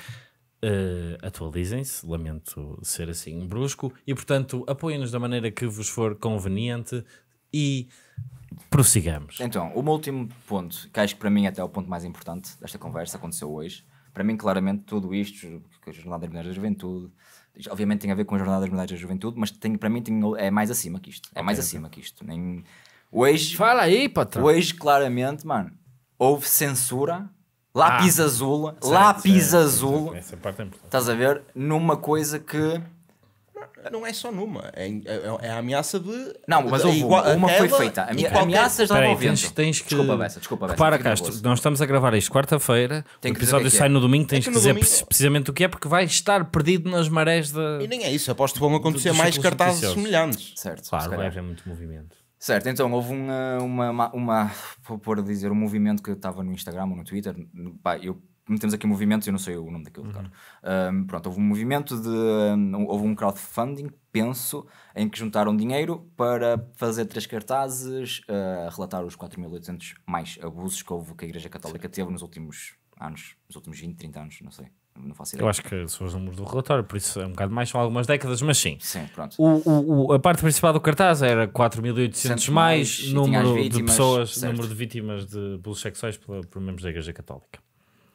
[SPEAKER 1] Uh, atualizem-se, lamento ser assim brusco, e portanto apoiem-nos da maneira que vos for conveniente e Prossigamos.
[SPEAKER 2] Então, o meu último ponto, que acho que para mim é até o ponto mais importante desta conversa, aconteceu hoje. Para mim, claramente, tudo isto, que a Jornada das Mulheres da Juventude, obviamente tem a ver com a Jornada das Mulheres da Juventude, mas tem, para mim tem, é mais acima que isto. É okay, mais okay. acima que isto. Nem, hoje. Fala aí, patrão. Hoje, claramente, mano, houve censura ah, lápis ah, azul, certo, é lápis certo, é azul. Certo, essa parte é importante. Estás a ver? Numa coisa que não é só numa, é, é, é a ameaça de. Não, mas houve igual, uma, foi
[SPEAKER 1] feita. A minha, ameaças da ao vento. Tens, que... Desculpa, Bessa, desculpa, Bessa. Para, Castro, nós estamos a gravar isto quarta-feira.
[SPEAKER 2] O episódio é sai é. no domingo, tens é que, dizer
[SPEAKER 1] precisamente o que é, porque vai estar perdido nas marés da. E nem é isso, aposto que vão acontecer mais cartazes semelhantes.
[SPEAKER 2] Certo, claro, vai haver muito movimento. Certo, então houve uma, uma, uma, por dizer, um movimento que eu estava no Instagram ou no Twitter. Pá, eu temos aqui movimentos, eu não sei o nome daquele Uhum. Um, pronto, houve um movimento de. Um, houve um crowdfunding, penso, em que juntaram dinheiro para fazer três cartazes, uh, relatar os 4.800 mais abusos que houve que a Igreja Católica Sim. teve nos últimos anos, nos últimos 20, 30 anos, não sei. não faço ideia Eu acho
[SPEAKER 1] que são os números do relatório, por isso é um bocado mais, são algumas décadas, mas sim. Sim, pronto. O, o, o a parte principal do cartaz era 4.800 mais, mais número vítimas, de pessoas, certo. número de vítimas de abusos sexuais por, por membros da Igreja Católica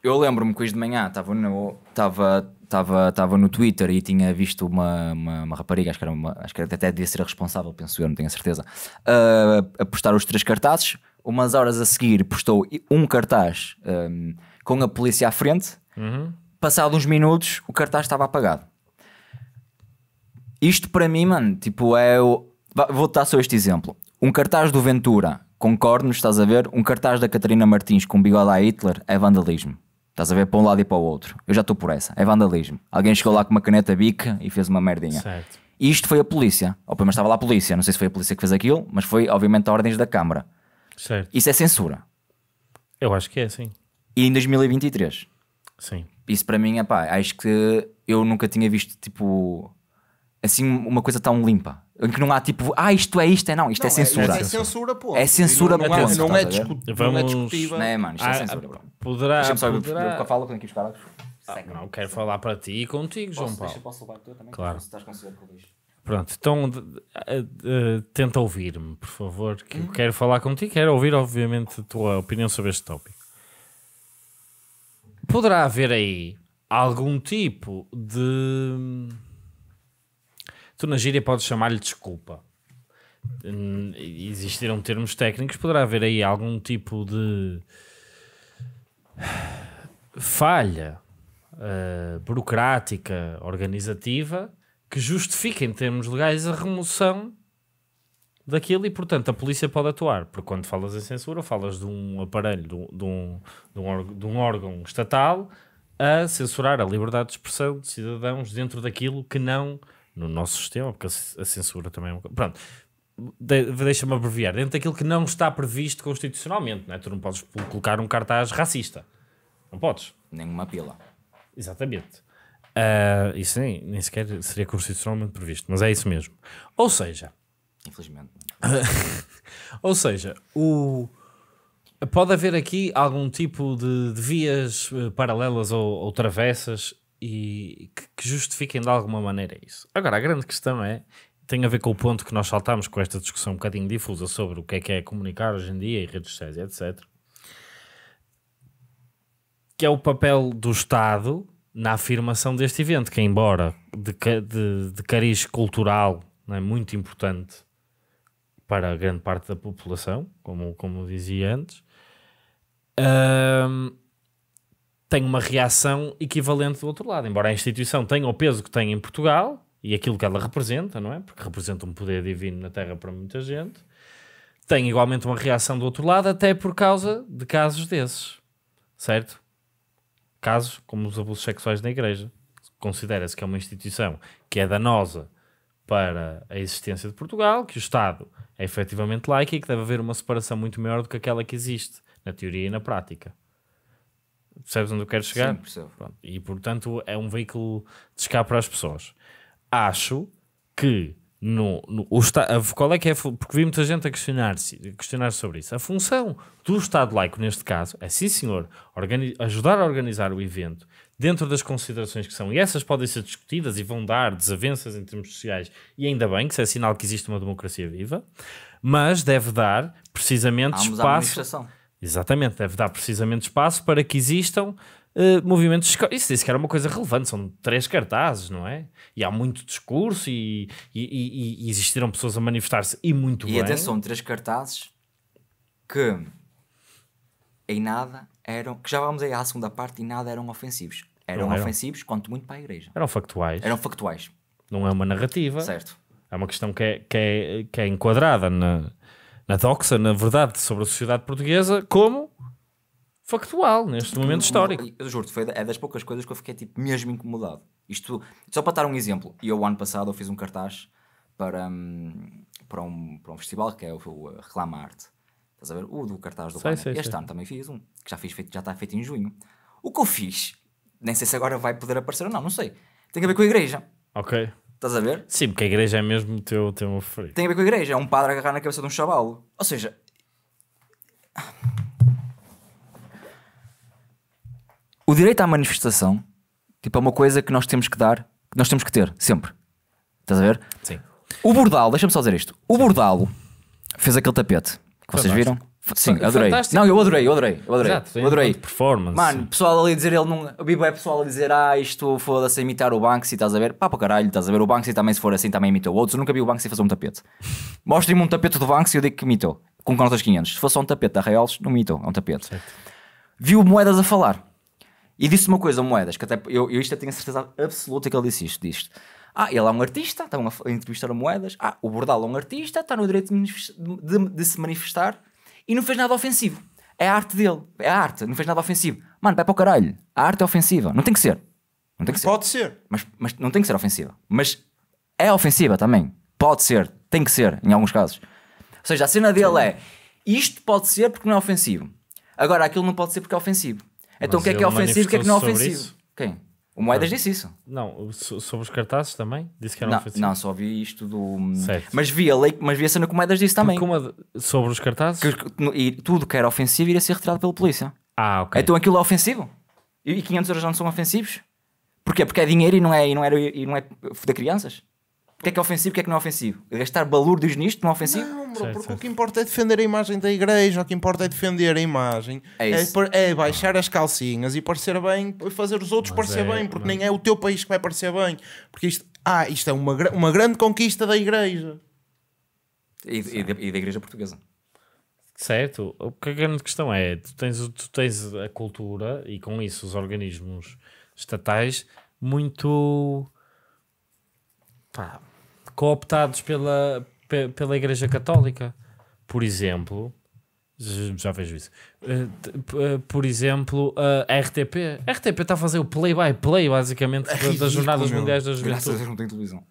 [SPEAKER 2] eu lembro-me que hoje de manhã estava no, estava, estava, estava no Twitter e tinha visto uma, uma, uma rapariga, acho que, era uma, acho que até devia ser responsável, penso eu, não tenho a certeza, a postar os três cartazes. Umas horas a seguir postou um cartaz um, com a polícia à frente. Uhum. Passado uns minutos, o cartaz estava apagado. Isto para mim, mano, tipo, é o. Vou dar só este exemplo. Um cartaz do Ventura com cornos, estás a ver? Um cartaz da Catarina Martins com bigode a Hitler é vandalismo. Estás a ver para um lado e para o outro. Eu já estou por essa. É vandalismo. Alguém chegou lá com uma caneta bica e fez uma merdinha. Certo. E isto foi a polícia. Ou pelo menos estava lá a polícia. Não sei se foi a polícia que fez aquilo, mas foi, obviamente, a ordens da
[SPEAKER 1] Câmara. Certo. Isso é censura. Eu acho que é, sim.
[SPEAKER 2] E em 2023. Sim. Isso para mim, é pá, acho que eu nunca tinha visto, tipo, assim, uma coisa tão limpa. Em que não há tipo, ah, isto é isto, é não, isto é não, é censura. É, isto é censura, pô. É censura, pô. Não, não, não, é discutível. Vamos... Não é discutível. Não é, mano, isto é ah, é censura, bro. Poderá. Deixa-me só poderá... eu falo
[SPEAKER 1] com aqui os caras. Ah, não, quero Sim. falar para ti e contigo, posso, João Paulo. Deixa, posso levar tu também? Claro. Se estás com Pronto, então uh, uh, tenta ouvir-me, por favor, que hum. eu quero falar contigo, quero ouvir, obviamente, a tua opinião sobre este tópico. Poderá haver aí algum tipo de Tu na gíria podes chamar-lhe desculpa. Hum, existiram termos técnicos, poderá haver aí algum tipo de falha uh, burocrática, organizativa, que justifique em termos legais a remoção daquilo e, portanto, a polícia pode atuar. Porque quando falas em censura, falas de um aparelho, de um, de um, de um, órgão, de um órgão estatal a censurar a liberdade de expressão de cidadãos dentro daquilo que não no nosso sistema, porque a censura também é uma coisa. Pronto, de, deixa-me abreviar. Dentro daquilo que não está previsto constitucionalmente, não é? tu não podes colocar um cartaz racista. Não podes. nenhuma pila. Exatamente. Uh, ah, isso nem, nem sequer seria constitucionalmente previsto, mas é isso mesmo. Ou seja, infelizmente. ou seja, o. Pode haver aqui algum tipo de, de vias eh, paralelas ou, ou travessas e que, que justifiquem de alguma maneira isso. Agora, a grande questão é tem a ver com o ponto que nós saltámos com esta discussão um bocadinho difusa sobre o que é que é comunicar hoje em dia e redes sociais, etc. Que é o papel do Estado na afirmação deste evento, que embora de, de, de cariz cultural não é muito importante para grande parte da população, como, como dizia antes, hum, tem uma reação equivalente do outro lado. Embora a instituição tenha o peso que tem em Portugal e aquilo que ela representa, não é? Porque representa um poder divino na Terra para muita gente, tem igualmente uma reação do outro lado, até por causa de casos desses, certo? Casos como os abusos sexuais na Igreja. Considera-se que é uma instituição que é danosa para a existência de Portugal, que o Estado é efetivamente laico e que deve haver uma separação muito maior do que aquela que existe na teoria e na prática. Percebes onde eu quero chegar? Sim, percebo. Pronto. E portanto é um veículo de escape para as pessoas. Acho que no, no, o esta, qual é que é, porque vi muita gente a questionar-se questionar sobre isso. A função do Estado laico, neste caso, é sim senhor, ajudar a organizar o evento dentro das considerações que são, e essas podem ser discutidas e vão dar desavenças em termos sociais, e ainda bem que isso é sinal que existe uma democracia viva, mas deve dar precisamente Vamos espaço Exatamente, deve dar precisamente espaço para que existam Uh, movimentos. Isso disse que era é uma coisa relevante, são três cartazes, não é? E há muito discurso e, e, e, e existiram pessoas a manifestar-se e muito e bem. E até são
[SPEAKER 2] três cartazes que em nada eram. que já vamos aí à segunda parte e nada eram ofensivos. Eram, ofensivos, quanto muito para a igreja.
[SPEAKER 1] Eram factuais. Eram factuais. Não é uma narrativa. Certo. É uma questão que é, que é, que é enquadrada na na doxa, na verdade sobre a sociedade portuguesa, como factual neste tipo, momento histórico. Eu
[SPEAKER 2] juro-te, foi é das poucas coisas que eu fiquei tipo, mesmo incomodado. Isto, só para dar um exemplo, eu ano passado eu fiz um cartaz para, um, para, um, para um festival que é o, o Reclama Arte. Estás a ver? O do cartaz do sei, sei Este sei. ano também fiz um, que já, fiz, já está feito em junho. O que eu fiz, nem sei se agora vai poder aparecer ou não, não sei. Tem a ver com a igreja. Ok. Estás a ver?
[SPEAKER 1] Sim, porque a igreja é mesmo o teu, teu favorito.
[SPEAKER 2] Tem a ver com a igreja, é um padre agarrar na cabeça de um chavalo. Ou seja. O direito à manifestação tipo, é uma coisa que nós temos que dar, que nós temos que ter, sempre. Estás a ver? Sim. O Bordalo, deixa-me só dizer isto. O Bordalo fez aquele tapete que vocês viram. Sim, adorei. Fantástico. Não, eu adorei, eu adorei, eu adorei. Exato, eu adorei. performance. Mano, pessoal ali dizer, ele não. O Bibo é pessoal a dizer, ah, isto foda-se a imitar o Banksy, estás a ver? Pá para caralho, estás a ver? O Banksy também, se for assim, também imitou outros. Eu nunca vi o Banksy fazer um tapete. Mostrem-me um tapete do Banksy e eu digo que imitou. Com notas 500. Se fosse um tapete da Reals, não imitou, é um tapete. Certo. Viu Moedas a falar. E disse uma coisa, Moedas, que até. Eu, eu isto tenho a certeza absoluta que ele disse isto. disse Ah, ele é um artista, estão a entrevistar a Moedas. Ah, o Bordal é um artista, está no direito de, de, de se manifestar e não fez nada ofensivo. É a arte dele, é a arte, não fez nada ofensivo. Mano, vai para o caralho. A arte é ofensiva, não tem que ser. Não tem que ser. Pode ser. Mas, mas não tem que ser ofensiva. Mas é ofensiva também. Pode ser, tem que ser, em alguns casos. Ou seja, a cena dele é isto pode ser porque não é ofensivo. Agora, aquilo não pode ser porque é ofensivo. Então Mas o que é que é ofensivo e o que é que não é ofensivo? Isso? Quem? O Moedas disse
[SPEAKER 1] isso. Não, sobre os cartazes também? Disse que era ofensivo. não, só vi isto do. Certo.
[SPEAKER 2] Mas vi a lei, mas vi a cena que o Moedas disse também. de- Sobre os cartazes? Que- e tudo que era ofensivo iria ser retirado pela polícia. Ah, ok. Então aquilo é ofensivo? E 500 euros não são ofensivos? Porquê? Porque é dinheiro e não é, e não era, e não é da crianças? o que é que é ofensivo, o que é que não é ofensivo? É gastar balúrdios nisto não é ofensivo? Não, bro, porque o que importa é defender a imagem
[SPEAKER 3] da igreja, o que importa é defender a imagem, é, é isso. é, é baixar as calcinhas e parecer bem, fazer os outros Mas parecer é, bem, porque é? nem é o teu país que vai parecer bem. Porque isto, ah, isto é uma, uma grande conquista da igreja.
[SPEAKER 1] E, e, da, e da igreja portuguesa. Certo, o que a grande questão é, tu tens, tu tens a cultura e com isso os organismos estatais muito... Pá, cooptados pela, pela Igreja Católica. Por exemplo, já vejo isso. Eh, eh, por exemplo, a RTP. A RTP está a fazer o play-by-play, -play, basicamente, é das Jornadas meu. Mundiais da Juventude. Graças a Deus não tem televisão.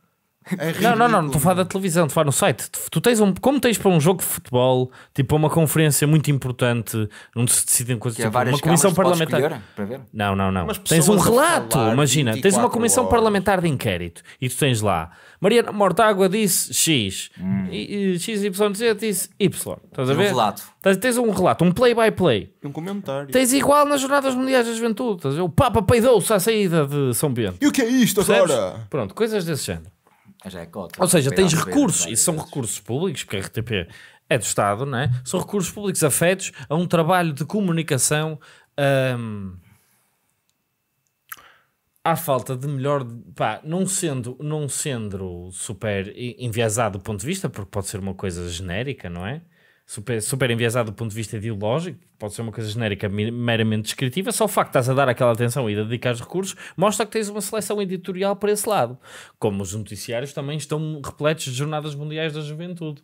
[SPEAKER 1] É não, não, não, não estou a falar da televisão, estou a falar no site. Tu, tu tens um, como tens para um jogo de futebol, tipo para uma conferência muito importante, onde se decidem coisas, tipo, uma comissão parlamentar. Escolher, não, não, não. Tens um relato, imagina, tens uma comissão horas. parlamentar de inquérito e tu tens lá Mariana Mortágua disse X, hum. e, e, XYZ disse Y. Estás a ver? Um relato. Tens, tens um relato, um play-by-play. -play. Um comentário. Tens igual nas Jornadas Mundiais da Juventude. O Papa peidou-se à saída de São Bento. E o que é isto Percebes? agora? Pronto, coisas desse género. Já é cota. Ou é? seja, tens recursos, e são recursos públicos, porque a RTP é do Estado, não é? São recursos públicos afetos a um trabalho de comunicação. Um, à falta de melhor, pá, não sendo, não sendo super enviesado do ponto de vista, porque pode ser uma coisa genérica, não é? super, super enviesado do ponto de vista ideológico, pode ser uma coisa genérica meramente descritiva, só o facto de estás a dar aquela atenção e a dedicar recursos mostra que tens uma seleção editorial para esse lado. Como os noticiários também estão repletos de jornadas mundiais da juventude.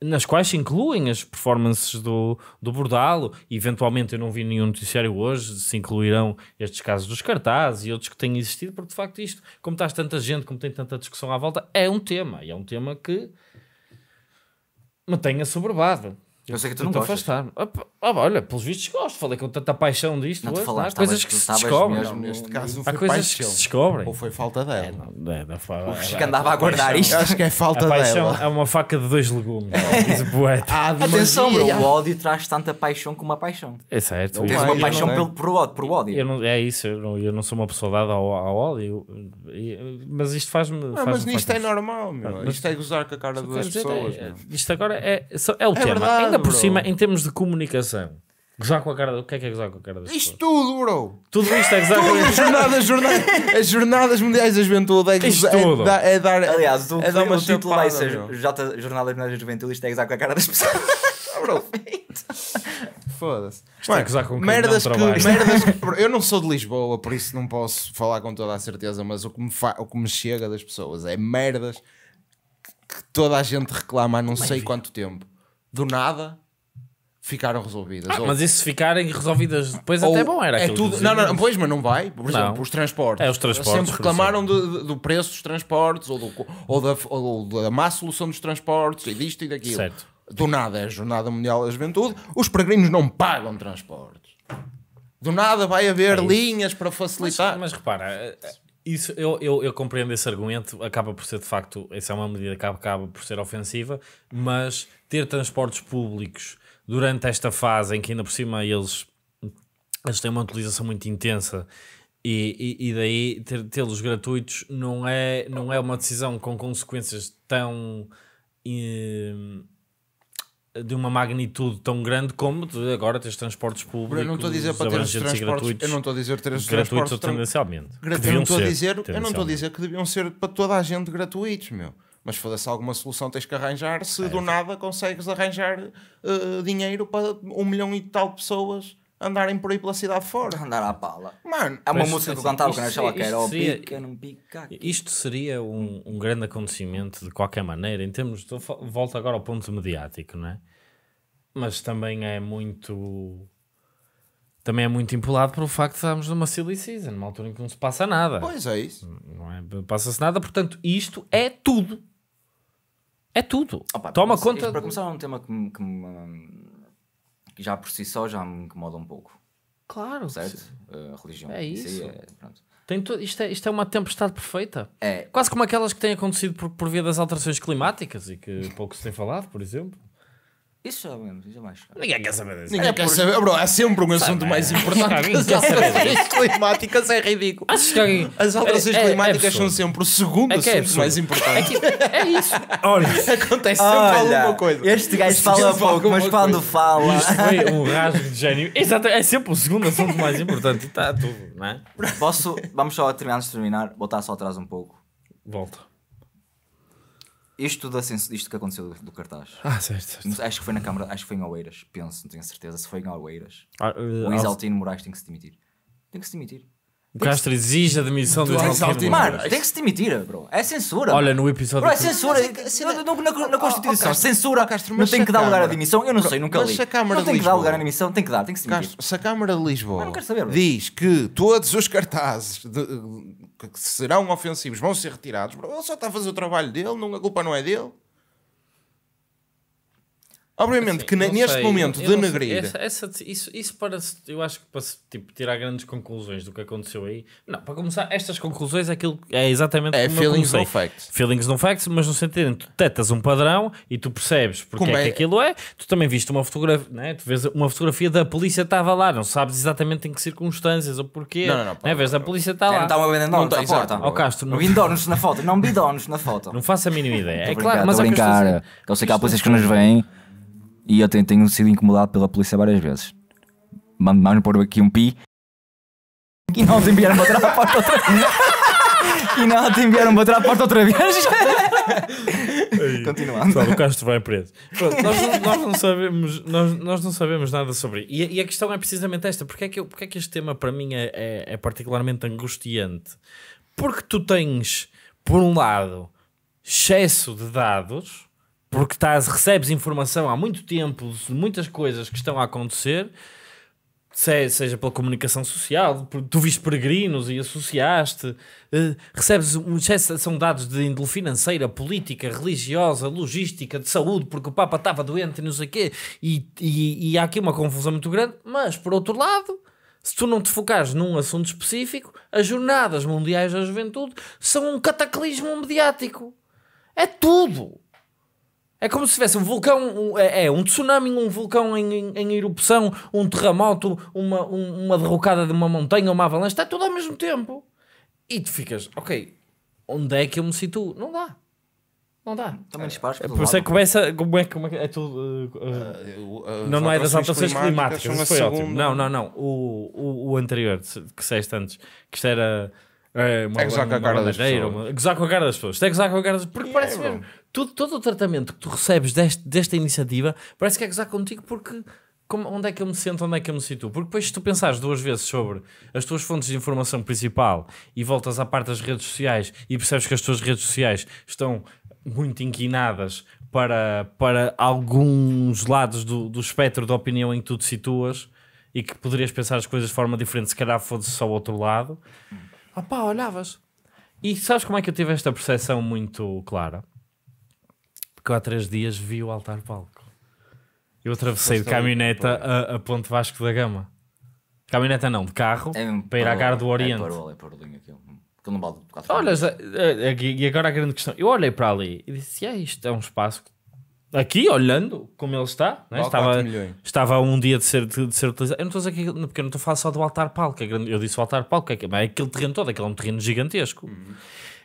[SPEAKER 1] Nas quais se incluem as performances do, do Bordalo, eventualmente eu não vi nenhum noticiário hoje, se incluirão estes casos dos cartazes e outros que têm existido, porque de facto isto, como estás tanta gente, como tem tanta discussão à volta, é um tema, e é um tema que me se sobrevado. Eu sei que tu não, não gostas. estar ah, ah, olha, pelos vistos gosto. Falei com tanta paixão disto. Não, é? falaste, não. coisas que se descobrem. Mesmo, neste caso, há coisas paixão. que se descobrem. Ou foi falta dela. É, não, é, não, o que é, andava a é, guardar isto. Acho que é falta a paixão dela. É uma faca de dois legumes. diz o poeta. Ah, Atenção, bro, o
[SPEAKER 2] ódio traz tanta paixão como a paixão.
[SPEAKER 1] É certo. Tens uma paixão pelo, por ódio. Por ódio. Eu não, é isso, eu não, eu não sou uma pessoa dada ao, ao ódio. Mas isto faz-me. Faz mas nisto é normal, meu. Isto é gozar com a cara de duas pessoas. Isto agora é o tema ainda por bro. cima, em termos de comunicação, gozar com a cara. Do... O que é que é gozar com a cara das Isto pessoas? tudo, bro! Tudo isto é gozar com a As cara. jornadas, pessoas. as jornadas
[SPEAKER 3] mundiais da juventude
[SPEAKER 1] é, Isto é, tudo. da- é dar. Aliás,
[SPEAKER 2] tu, é dar uma o título vai ser bro. Juventude, isto é exato com a cara das pessoas. bro Foda-se. Isto é gozar com merdas que, merdas Eu não sou de Lisboa,
[SPEAKER 3] por isso não posso falar com toda a certeza, mas o que me, fa- o que me chega das pessoas é merdas que toda a gente reclama há não é sei quanto tempo do nada
[SPEAKER 1] ficaram resolvidas. Ah, ou... Mas isso ficarem resolvidas depois ou até é bom era. É tudo... Não, não, pois, mas não vai. Por exemplo, não. os transportes. É os transportes. Sempre reclamaram
[SPEAKER 3] do, do preço dos transportes ou, do, ou, da, ou da má solução dos transportes e disto e daquilo. Certo. Do nada é a Jornada Mundial da Juventude.
[SPEAKER 1] Os peregrinos não pagam transportes. Do nada vai haver é linhas para facilitar. Mas, mas repara, eh, eh, isso, eu, eu, eu, compreendo esse argumento, acaba por ser de facto, essa é uma medida que acaba por ser ofensiva, mas ter transportes públicos durante esta fase em que ainda por cima eles, eles têm uma utilização muito intensa e, e, e daí tê-los gratuitos não é, não é uma decisão com consequências tão. Eh, de uma magnitude tão grande como de agora tens transportes públicos. Eu não estou a dizer para termos transportes gratuitos. Eu não estou a dizer ter gratuitos tendencialmente. Gratuito, não estou a dizer, eu não estou a
[SPEAKER 3] dizer que deviam ser para toda a gente gratuitos, meu. Mas foda-se, alguma solução tens que arranjar se é. do nada consegues arranjar uh, dinheiro para um milhão e tal pessoas andarem por aí pela cidade fora. Andar à pala. Mano,
[SPEAKER 2] é uma música que eu cantava quando achava que era o é oh, pica, não pica.
[SPEAKER 1] Isto seria um, um grande acontecimento de qualquer maneira, em termos. De, volto agora ao ponto mediático, não é? Mas também é muito. Também é muito empolado pelo facto de estarmos numa silly season, numa altura em que não se passa nada. Pois é isso. Não é? Passa-se nada, portanto, isto é tudo. É tudo. Opa, Toma conta. Para começar, é um tema que,
[SPEAKER 2] que me já por si só já me incomoda um pouco.
[SPEAKER 1] Claro. Certo?
[SPEAKER 2] Uh, religião. É isso. isso é, pronto.
[SPEAKER 1] Tem to... isto, é, isto é uma tempestade perfeita. É. Quase como aquelas que têm acontecido por, por via das alterações climáticas e que pouco se tem falado, por exemplo.
[SPEAKER 2] Isso já isso é mais Ninguém quer saber disso. Ninguém é quer por... saber. Bro, há é sempre um assunto Sabe, mais né? importante. As alterações climáticas
[SPEAKER 3] é ridículo. As alterações é, é, é climáticas é são sempre o segundo assunto mais importante. Tipo,
[SPEAKER 2] é, isso. Olha,
[SPEAKER 1] acontece Olha, sempre alguma
[SPEAKER 2] coisa. Este gajo fala pouco, mas quando fala. Isto foi um rasgo de
[SPEAKER 1] gênio. Exato, é sempre o segundo assunto mais importante. Está tudo, não é?
[SPEAKER 2] Posso, vamos só terminar antes de terminar, voltar só atrás um pouco. Volta. Isto, da, isto que aconteceu do, do cartaz. Ah, certo, certo. Acho que foi na Câmara, acho que foi em Oeiras, penso, não tenho certeza. Se foi em Oeiras, ah, uh, o Isaltino Moraes tem que se demitir.
[SPEAKER 1] Tem que se demitir. O Castro exige a demissão do Isaltino Mano, tem que se demitir, bro. É censura. Olha, no episódio. Bro, é censura.
[SPEAKER 2] Na, na, Constituição, censura. Oh, Castro, não tem que dar lugar à demissão. Eu não sei, nunca li. Não tem que dar lugar
[SPEAKER 3] à demissão, tem que dar, tem que se demitir. se a Câmara de Lisboa diz que todos os cartazes que serão ofensivos vão ser retirados, ele só está a fazer o trabalho dele, não, a culpa não é dele. Obviamente assim, que neste sei, momento de eu Essa,
[SPEAKER 1] essa, isso, isso para eu acho que para se, tipo, tirar grandes conclusões do que aconteceu aí. Não, para começar, estas conclusões é aquilo é exatamente é como feelings eu facts. Feelings não facts, mas no sentido em que tu detectas um padrão e tu percebes porque como é, que é- aquilo é. Tu também viste uma fotografia, né? tu vês uma fotografia da polícia estava lá, não sabes exatamente em que circunstâncias ou porquê. Não, não, não. né? Vês a polícia está é, lá. Não estava vendo donos à porta. Ao Castro. Não na
[SPEAKER 2] foto, não vi na foto. Não faço a
[SPEAKER 1] mínima ideia. é claro, mas a brincar. É- eu sei que há polícias que nos vêm
[SPEAKER 2] e eu tenho, sido incomodado pela polícia várias vezes. Mandaram pôr aqui um pi e não te enviaram bater à porta outra vez. e não te enviaram bater à porta outra vez.
[SPEAKER 1] Continuando. o Castro vai preso. Pronto, nós, não, nós, não sabemos, nós, nós não sabemos nada sobre isso. E, e, a questão é precisamente esta: porque é que, porque é que este tema para mim é, é, é particularmente angustiante? Porque tu tens, por um lado, excesso de dados porque estás, recebes informação há muito tempo de muitas coisas que estão a acontecer, é, seja pela comunicação social, tu viste peregrinos e associaste, eh, recebes é, são dados de índole financeira, política, religiosa, logística, de saúde, porque o Papa estava doente e não sei o quê, e, e, e há aqui uma confusão muito grande, mas por outro lado. Se tu não te focares num assunto específico, as Jornadas Mundiais da Juventude são um cataclismo mediático. É tudo. É como se tivesse um vulcão, um, é, é, um tsunami, um vulcão em, em, em erupção, um terremoto, uma, um, uma derrocada de uma montanha, uma avalanche, está tudo ao mesmo tempo. E tu ficas, ok, onde é que eu me situo? Não dá.
[SPEAKER 2] Não dá. Também disparas é, é por isso é
[SPEAKER 1] que começa. É, como é, que é, tudo. Uh, ah, uh, uh, não, não é das alterações climáticas. climáticas foi ótimo. Não, não, não. O, o, o anterior que disseste antes, que isto era. É, uma, é gozar com a cara das pessoas. Gozar a cara das pessoas. é gozar com a cara das pessoas. Porque é, parece mesmo todo, todo o tratamento que tu recebes deste, desta iniciativa parece que é gozar contigo porque como, onde é que eu me sinto onde é que eu me situo? Porque depois, se tu pensares duas vezes sobre as tuas fontes de informação principal e voltas à parte das redes sociais e percebes que as tuas redes sociais estão muito inquinadas para, para alguns lados do, do espectro da opinião em que tu te situas e que poderias pensar as coisas de forma diferente se calhar fosse só o outro lado, hum. opá, olhavas. E sabes como é que eu tive esta percepção muito clara? que há três dias vi o altar palco. Eu atravessei de caminhoneta a, a Ponte Vasco da Gama. Caminhoneta não, de carro, é para ir à Gara do é Oriente. É
[SPEAKER 2] é aquilo. não vale quatro Olha,
[SPEAKER 1] é, é, e agora a grande questão. Eu olhei para ali e disse, é isto é um espaço que aqui olhando como ele está, né? estava, estava um dia de ser, de, de ser utilizado. Eu não estou aqui, porque eu não estou a falar só do altar palco, eu disse o altar palco, é, mas é aquele terreno todo, aquele é um terreno gigantesco. Uhum.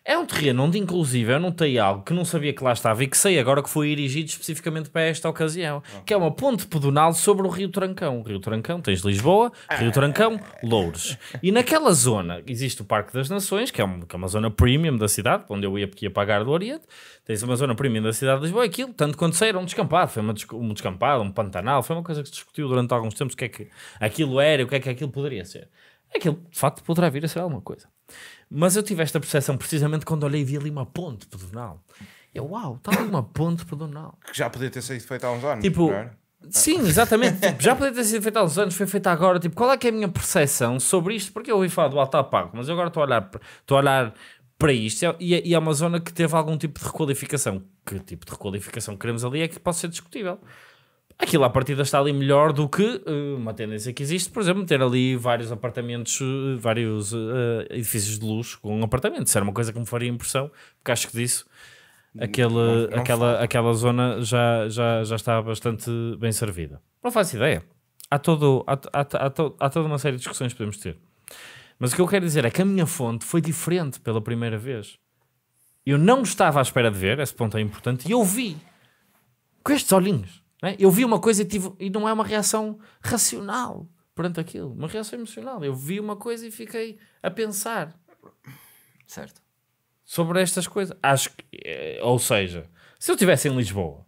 [SPEAKER 1] É um terreno onde, inclusive, eu notei algo que não sabia que lá estava e que sei agora que foi erigido especificamente para esta ocasião, que é uma ponte pedonal sobre o Rio Trancão. Rio Trancão, tens Lisboa, Rio ah. Trancão, Louros. E naquela zona existe o Parque das Nações, que é, uma, que é uma zona premium da cidade, onde eu ia, porque ia pagar do Oriente. Tens uma zona premium da cidade de Lisboa, aquilo, tanto quanto sei, era um descampado. Foi uma, um descampado, um pantanal, foi uma coisa que se discutiu durante alguns tempos o que é que aquilo era, o que é que aquilo poderia ser. Aquilo, de facto, poderá vir a ser alguma coisa. Mas eu tive esta percepção precisamente quando olhei e vi ali uma ponte pedonal. Eu, uau, está ali uma ponte pedonal. Que já podia ter sido feita há uns anos. Tipo, é? sim, exatamente. tipo, já podia ter sido feita há uns anos, foi feita agora. Tipo, qual é que é a minha percepção sobre isto? Porque eu ouvi falar do Alto Pago, mas eu agora estou a olhar, estou a olhar para isto e, é, e é uma zona que teve algum tipo de requalificação. Que tipo de requalificação queremos ali é que pode ser discutível aquilo à partida está ali melhor do que eh, uma tendência que existe, por exemplo, ter ali vários apartamentos, eh, vários uh, edifícios de luxo com um apartamento. Isso era uma coisa que me faria impressão, porque acho que disso aquele, não, não aquela, aquela zona já, já, já está bastante bem servida. Não faço ideia. Há, todo, há, há, há, há toda uma série de discussões que podemos ter. Mas o que eu quero dizer é que a minha fonte foi diferente pela primeira vez. Eu não estava à espera de ver, esse ponto é importante, e eu vi com estes olhinhos. É? Eu vi uma coisa e, tive, e não é uma reação racional perante aquilo, uma reação emocional. Eu vi uma coisa e fiquei a pensar. Certo. Sobre estas coisas. Acho que, eh, ou seja, se eu estivesse em Lisboa,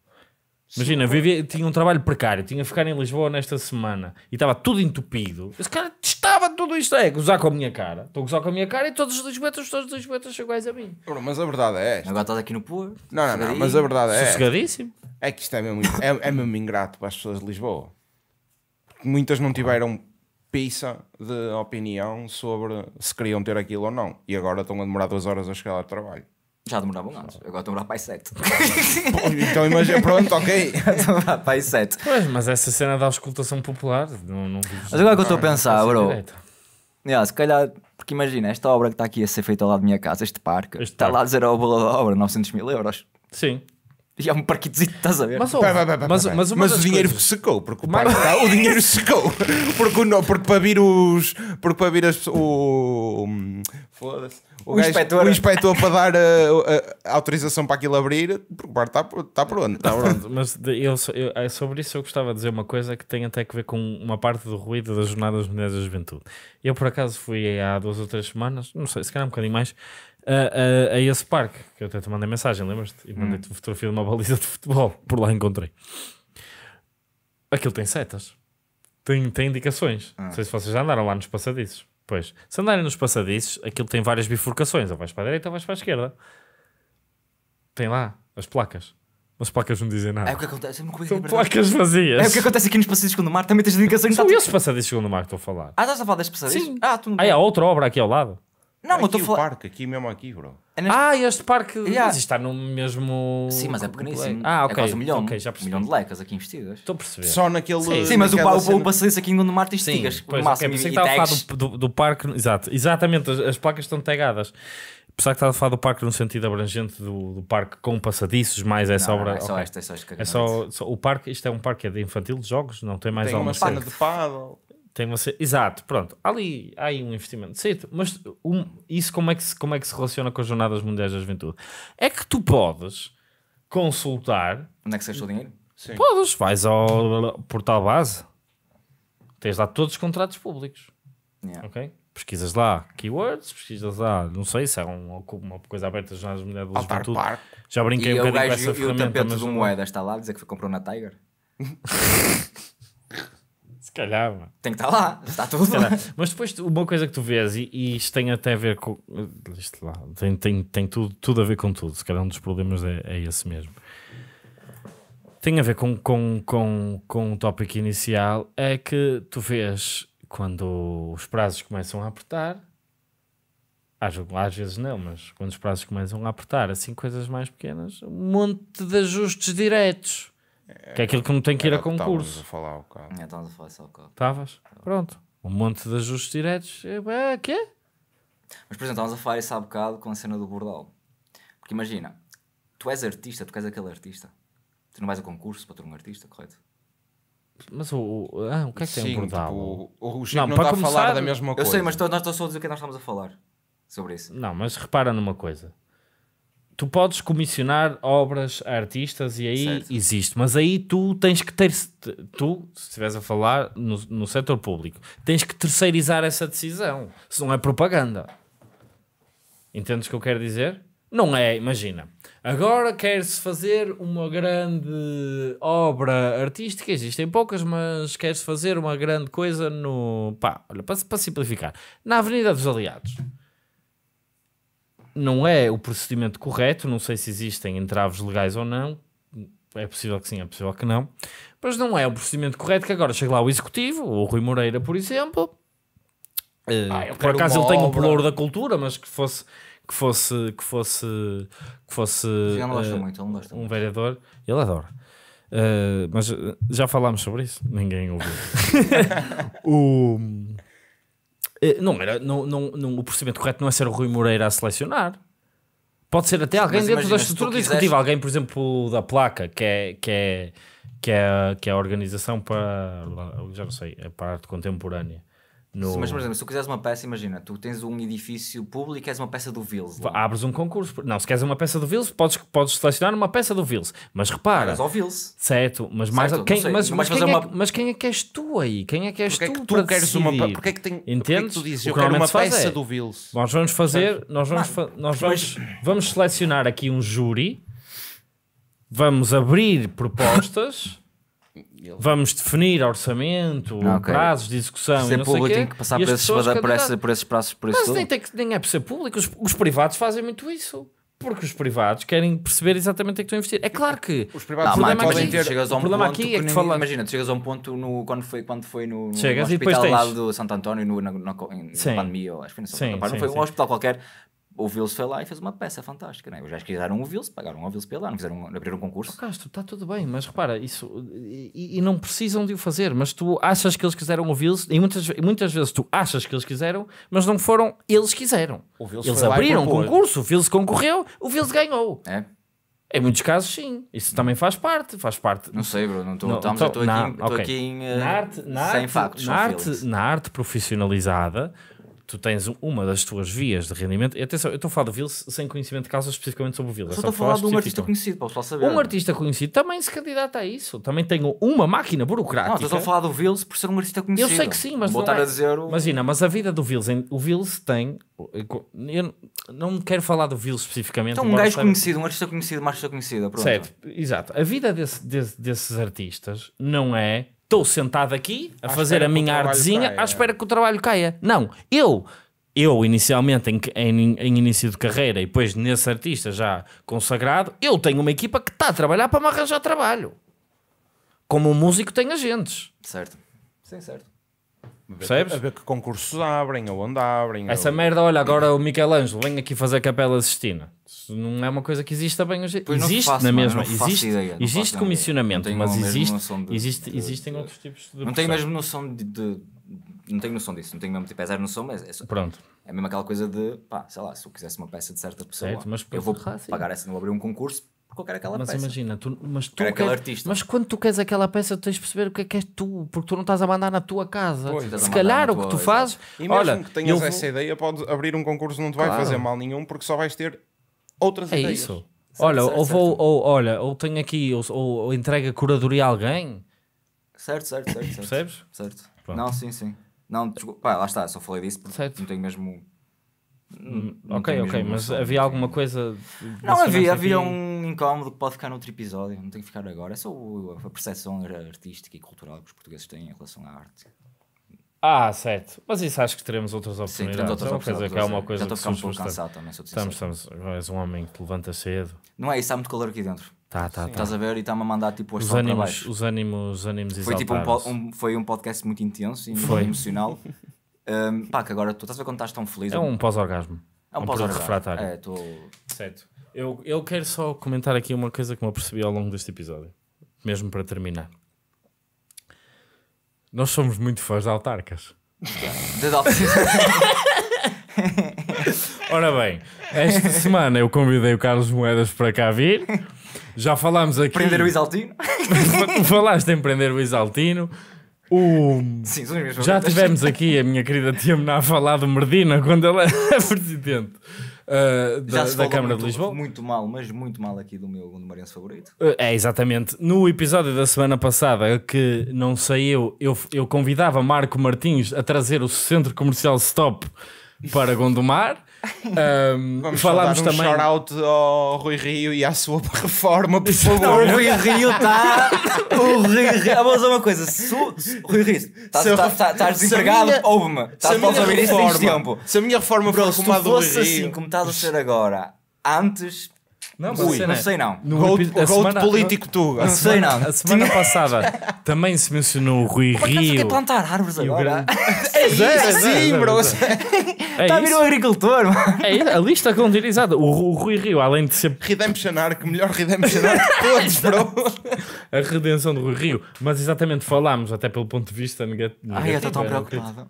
[SPEAKER 1] imagina, vivia, tinha um trabalho precário, tinha a ficar em Lisboa nesta semana e estava tudo entupido, esse cara gostava de tudo isto. É gozar com a minha cara. Estou a gozar com a minha cara e todos os Lisboetas, todos os Lisboetas são iguais a mim. mas a verdade é esta. Agora estás aqui no Porto.
[SPEAKER 3] Não, não, não, mas a verdade é. Sossegadíssimo. É que isto é mesmo, é, é mesmo ingrato para as pessoas de Lisboa. Porque muitas não tiveram pizza de opinião sobre se queriam ter aquilo ou não. E agora estão a demorar duas horas a chegar lá de trabalho. Já um ano, agora demorar para aí 7.
[SPEAKER 2] então imagina, pronto, ok. demorar para aí 7. Pois, mas essa cena da
[SPEAKER 1] auscultação popular, não, não Mas agora que eu estou a pensar, bro.
[SPEAKER 2] Yeah, se calhar, porque imagina, esta obra que está aqui a ser feita ao lado da minha casa, este parque, este está parque. lá a dizer a da obra 900 mil euros. Sim. E há é um parquitezito, estás a ver? Mas, pá, pá, pá, mas, mas, mas o dinheiro coisas... secou, porque o,
[SPEAKER 3] o dinheiro secou. Porque, o, porque para vir os. Porque para vir as, o. Hum, foda-se. O, inspector. gajo, o para dar a, eh, a, eh, a, autorização para aquilo abrir, porque o bar está, está pronto. Está pronto.
[SPEAKER 1] mas eu, eu, é sobre isso eu gostava de dizer uma coisa que tem até que ver com uma parte do ruído das Jornadas Mulheres da Juventude. Eu por acaso fui há duas ou três semanas, não sei, se calhar um bocadinho mais a, a, a esse parque. Que eu até te mandei mensagem, lembras-te? E mandei-te uma fotografia de uma baliza de futebol. Por lá encontrei. Aquilo tem setas. Tem, tem indicações. Ah. Não sei se vocês já andaram lá nos passadiços. Pois. Se andarem nos passadiços, aquilo tem várias bifurcações. Ou vais para a direita ou vais para a esquerda. Tem lá as placas. Mas placas não dizem nada. É o que acontece. É São é placas vazias. É o que acontece aqui nos Passadiços Segundo Mar. Também tens indicações. São esses Passadiços Segundo Mar que estou a falar. Ah, estás a falar destes Passadiços? Sim. Ah, tu não... ah, há é outra obra aqui ao lado. Não, eu estou a falar. parque, aqui mesmo aqui, bro. É neste... Ah, este parque. Yeah. Mas está no mesmo. Sim, mas é pequeníssimo. Ah, é ok. É quase um milhão. Okay, já um milhão de lecas aqui investidas. Estou a perceber. Só naquele. Sim, Sim mas o, o, cena... o
[SPEAKER 2] passeio aqui em Gondomar tens tigas. Pois, máximo, okay, e, que a falar do,
[SPEAKER 1] do, do, parque. Exato, exatamente, as, as placas estão tagadas. Apesar que estava a falar do parque no sentido abrangente do, do parque com passadiços, mais essa não, obra. Não, é só okay. esta, é só este é só, só, o parque, isto é um parque é de infantil de jogos, não tem mais tem alguma uma cena de paddle. Tem uma... Exato, pronto. Ali há aí um investimento. Certo, mas um, isso como é, que se, como é que se relaciona com as Jornadas Mundiais da Juventude? É que tu podes consultar.
[SPEAKER 2] Onde é que se gasta o dinheiro? Sim. Podes,
[SPEAKER 1] vais ao portal base, tens lá todos os contratos públicos. Yeah. Ok? Pesquisas lá keywords, pesquisas lá, não sei se é um, uma coisa aberta das Jornadas Mundiais da Juventude. Já brinquei e um bocadinho com essa e ferramenta. E o tapete mas... do
[SPEAKER 2] Moeda é. está lá a dizer que foi comprou na Tiger?
[SPEAKER 1] calhar, mano. Tem que estar tá lá, está tudo. Mas depois, uma coisa que tu vês, e, e isto tem até a ver com. Isto lá, tem, tem, tem tudo, tudo a ver com tudo. Se calhar um dos problemas é, é esse mesmo. Tem a ver com, com, com, com o tópico inicial. É que tu vês quando os prazos começam a apertar. Às, às vezes não, mas quando os prazos começam a apertar, assim coisas mais pequenas, um monte de ajustes diretos que é aquilo que não tem que ir a concurso. Estavas a falar ao bocado.
[SPEAKER 2] É, a falar só
[SPEAKER 1] Estavas? Pronto. Um monte de ajustes diretos. É, quê?
[SPEAKER 2] Mas, por exemplo, estavas a falar isso há bocado com a cena do bordal. Porque imagina, tu és artista, tu queres aquele artista. Tu não vais a concurso para ter um artista, correto?
[SPEAKER 1] Mas o, o, ah, o que é que Sim, tem um bordal? Tipo, o, Chico não, não está começar, a falar da mesma coisa. Eu sei, mas
[SPEAKER 2] nós só a dizer o é que nós estamos a
[SPEAKER 1] falar sobre isso. Não, mas repara numa coisa tu podes comissionar obras a artistas e aí certo. existe, mas aí tu tens que ter, tu, se estiveres a falar no, no setor público, tens que terceirizar essa decisão, se não é propaganda. Entendes o que eu quero dizer? Não é, imagina. Agora quer-se fazer uma grande obra artística, existem poucas, mas quer-se fazer uma grande coisa no. pá, olha, para, para simplificar, na Avenida dos Aliados não é o procedimento correto, não sei se existem entraves legais ou não, é possível que sim, é possível que não, mas não é o procedimento correto que agora chega lá o executivo, o Rui Moreira, por exemplo, eh, ah, por acaso ele tem o um pelouro da cultura, mas que fosse que fosse que fosse que fosse uh, muito, um muito. vereador, ele adora. Uh, mas já falámos sobre isso, ninguém ouviu. o eh, não era, não, não, não, o procedimento correto não é ser o Rui Moreira a selecionar. Pode ser até alguém Mas dentro da estrutura do alguém, por exemplo, da placa, que é, que é, que é, que é a organização para, já não sei, é para a arte contemporânea. No... Mas, por exemplo,
[SPEAKER 2] se tu quiseres uma peça, imagina, tu tens um
[SPEAKER 1] edifício público e és uma peça do Vils. É? Abres um concurso. Não, se queres uma peça do Vils, podes, podes selecionar uma peça do Vils. Mas repara. Mas ao Vils. Certo, mas mais. Certo, quem, mas, mas, quem é uma... é, mas quem é que és tu aí? Quem é que és porque tu? É que tu queres decidir? uma. Porque é que tem. É que tu dizes, o que eu quero uma peça do Vils. Nós vamos fazer. Nós vamos, nós vamos, mas... vamos selecionar aqui um júri. Vamos abrir propostas. Ele... Vamos definir orçamento, ah, okay. prazos de execução. Ser público tem que passar por esses, por, esses, por esses prazos. Por Mas isso nem, tem que, nem é por ser público, os, os privados fazem muito isso. Porque os privados querem perceber exatamente o que estão a investir. É claro que os privados não, o problema, aqui, chegas a um problema ponto aqui é que, que fala... imagina, tu chegas a um ponto no,
[SPEAKER 2] quando foi quando foi no, no no hospital tens... lá do Santo António no, na, na pandemia, ou, acho que não, sei, sim, sim, não foi sim. um hospital qualquer, o Vils foi lá e fez uma peça fantástica, né? Os gajos criaram o Vils, pagaram ao Vils pela, não
[SPEAKER 1] fizeram, não abriram um concurso. Oh, Castro, está tudo bem, mas repara, isso. E, e, não precisam de o fazer, mas tu achas que eles quiseram o Vils, e muitas, muitas vezes tu achas que eles quiseram, mas não foram, eles quiseram. eles abriram um concurso, o Vils concorreu, o Vils ganhou. É. Em muitos casos, sim. Isso também faz parte. Faz parte. Não sei, Bruno. Não não, estou então, aqui, okay. aqui, em, eh, na arte, na sem arte, factos. Na arte, na arte profissionalizada, tu tens uma das tuas vias de rendimento. E atenção, eu estou a falar de Vil sem conhecimento de causa especificamente sobre o Vil. É só estou a falar de um artista conhecido, para o saber. Um artista conhecido também se candidata a isso. Também tenho uma máquina burocrática. Não, estou a falar do Vils por ser um artista conhecido. Eu sei que sim, mas Vou estar é. a dizer o... Imagina, mas a vida do Vils, o Vils tem... Eu não quero falar do Vils especificamente. Então um gajo conhecido,
[SPEAKER 2] um artista conhecido, uma artista conhecida. Pronto. Certo,
[SPEAKER 1] exato. A vida desse, desse, desses artistas não é estou sentado aqui a à fazer a minha artezinha à espera que o trabalho caia. Não, eu eu inicialmente em, em, em, início de carreira e depois nesse artista já consagrado, eu tenho uma equipa que está a trabalhar para me arranjar trabalho. Como um músico tem agentes. Certo.
[SPEAKER 2] Sim, certo.
[SPEAKER 3] Percebes? A ver que concursos abrem, ou abrem.
[SPEAKER 1] Essa ou... merda, olha, agora o Michelangelo vem aqui fazer Capela Sistina. Isso não é uma coisa que exista bem hoje. Pois existe faço, na mesma. Existe, ideia, existe comissionamento, mas existe, de, existe de, existem de, outros tipos de. Não tenho mesmo
[SPEAKER 2] noção de. Não tenho noção disso, não tenho mesmo tipo pesar é noção, mas é só, Pronto. É mesmo aquela coisa de, pá, sei lá, se eu quisesse uma peça de certa pessoa, certo, mas, eu vou pagar essa, não abrir um concurso quero aquela mas peça. Mas imagina, tu, mas tu. aquele artista.
[SPEAKER 1] Mas quando tu queres aquela peça, tens de perceber o que é que és tu, porque tu não estás a mandar na tua casa. Pois, Se calhar o que tu fazes. E mesmo
[SPEAKER 3] olha, que tenhas vou... essa ideia, pode abrir um concurso, não te vai claro. fazer mal nenhum, porque só vais ter
[SPEAKER 1] outras é ideias. Isso. Certo, olha, certo, ou vou, ou olha, ou tenho aqui, ou, ou entrega curadoria a alguém.
[SPEAKER 2] Certo, certo, certo. certo. Percebes? Certo. Pronto. Não, sim, sim. Não, desculpa, pá, lá está, só falei disso porque certo. não tenho mesmo
[SPEAKER 1] Hum, não ok, ok, mas havia alguma coisa. Não havia, havia
[SPEAKER 2] um incómodo que pode ficar noutro episódio, não tem que ficar agora. É só a percepção artística e cultural que os portugueses têm em relação à arte.
[SPEAKER 1] Ah, certo. Mas isso acho que teremos outras oportunidades. Sim, outras é oportunidades. Quer dizer, que é uma é. coisa Já estou a ficar um pouco cansado também, sou estamos, estamos, és um homem que te levanta cedo.
[SPEAKER 2] Não é isso, há muito calor aqui dentro.
[SPEAKER 1] Tá, tá, tá. Estás a ver
[SPEAKER 2] e está-me a mandar tipo os ânimos, para baixo.
[SPEAKER 1] Os ânimos, os ânimos foi, tipo um,
[SPEAKER 2] um, foi um podcast muito intenso e muito foi. emocional. Um, pá, que agora tu estás a ver quando estás tão feliz. É um pós-orgasmo. É um, é um pós-orgasmo. refratário. É,
[SPEAKER 1] tô... Certo. Eu, eu quero só comentar aqui uma coisa que me apercebi ao longo deste episódio, mesmo para terminar. Nós somos muito fãs de autarcas. Ora bem, esta semana eu convidei o Carlos Moedas para cá vir. Já falámos aqui. Prender o Isaltino. Falaste em prender o Isaltino. O... Sim, são as mesmas Já tivemos aqui a minha querida Tia Mená a falar do Medina quando ela era presidente. Uh, da, da Câmara muito, de Lisboa.
[SPEAKER 2] Muito mal, mas muito mal aqui do meu do favorito.
[SPEAKER 1] Uh, é, exatamente. No episódio da semana passada que não eu eu, eu convidava Marco Martins a trazer o centro comercial Stop para Gondomar. Um, Vamos falámos um também. shout
[SPEAKER 3] out ao Rui Rio e à sua reforma, por favor. o Rui Rio está. O Rui Rio. Vou ah, dizer uma coisa. Su... Rui Rio, estás tá- tá- tá desempregado? Minha... Ouve-me. Estás a ouvir isto tempo. Se a minha reforma Bro, fosse
[SPEAKER 1] assim
[SPEAKER 2] como estás a ser agora, antes não, mas Ui, não sei não. É, no gold, a semana, político tu. Não sei não. A semana passada
[SPEAKER 1] também se mencionou o Rui Por Rio. Por
[SPEAKER 2] plantar árvores agora? É, é isso, é, sim, bro. Está
[SPEAKER 1] a vir um agricultor, É a lista continuizada. O, Rui Rio, além de ser... Redemption Arc, melhor Redemption Arc de todos, bro. a redenção do Rui Rio. Mas exatamente falámos, até pelo ponto de vista negativo. Ai, eu estou tão preocupado.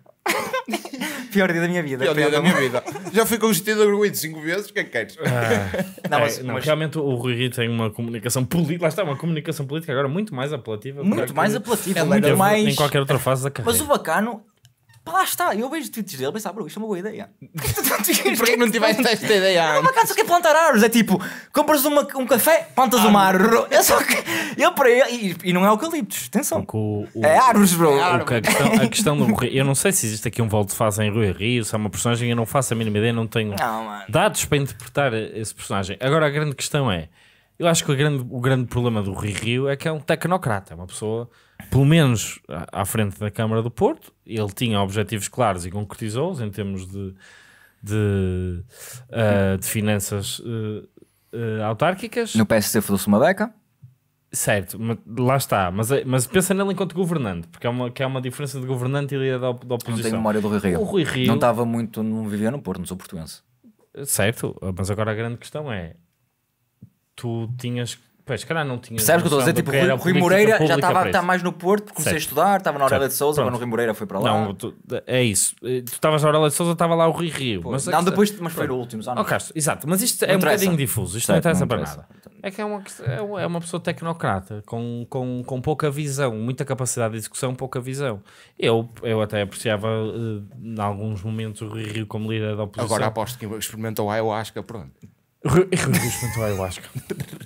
[SPEAKER 2] Pior dia da minha vida. Pior dia da minha vida.
[SPEAKER 3] Já fui arguído cinco vezes, o que é que queres? Ah, não, mas, é, não, mas,
[SPEAKER 1] realmente o Rui Rio tem uma comunicação política, lá está, uma comunicação política agora muito mais apelativa. Muito mais apelativa, é muito mais... Em qualquer outra fase da carreira. Mas o
[SPEAKER 2] bacano Pá, lá está. Eu vejo tweets dele e pensava, bro, isto é uma boa ideia. Porquê que não tiveste esta ideia? Não, uma casa que é plantar árvores. É tipo, compras uma, um café, plantas ah. uma árvore. É só que. Eu para ele. E, e não é eucaliptos, atenção. O, o, é árvores, bro. É árvore. a, questão, a questão do.
[SPEAKER 1] Eu não sei se existe aqui um volto faz em Rui Rio, se é uma personagem, eu não faço a mínima ideia, não tenho não, dados para interpretar esse personagem. Agora a grande questão é. Eu acho que o grande, o grande problema do Rui Rio é que é um tecnocrata, é uma pessoa pelo menos à frente da Câmara do Porto, ele tinha objetivos claros e concretizou-os em termos de, de, uh, de finanças uh, uh, autárquicas. No PSC falou-se uma beca. Certo, mas, lá está. Mas, mas pensa nele enquanto governante, porque é uma, que é uma diferença de governante e líder da, op da oposição. Não tenho memória do Rui Rio. O Rui Rio... Não estava muito, não vivia no Porto, não sou portuense. Certo, mas agora a grande questão é: tu tinhas Pois, se calhar não tinha. Percebes o que eu estou a dizer? Tipo, Rui, Rui Moreira já estava tá mais no Porto, comecei certo. a estudar, estava na Aurélia de Souza, mas no Rui Moreira foi para lá. Não, tu, é isso. Eh, tu estavas na Aurélia de Souza, estava lá o Rui Rio. mas não, depois, mas foi o último, já não. Oh, é. exato, mas isto não é um bocadinho difuso, isto certo, não interessa não para interessa. nada. É que é uma, é uma pessoa tecnocrata, com, com, com pouca visão, muita capacidade de execução, pouca visão. Eu, eu até apreciava, eh, em alguns momentos, o Rui Rio como líder da oposição. Agora
[SPEAKER 3] aposto que experimentou a ayahuasca, pronto muito eu acho.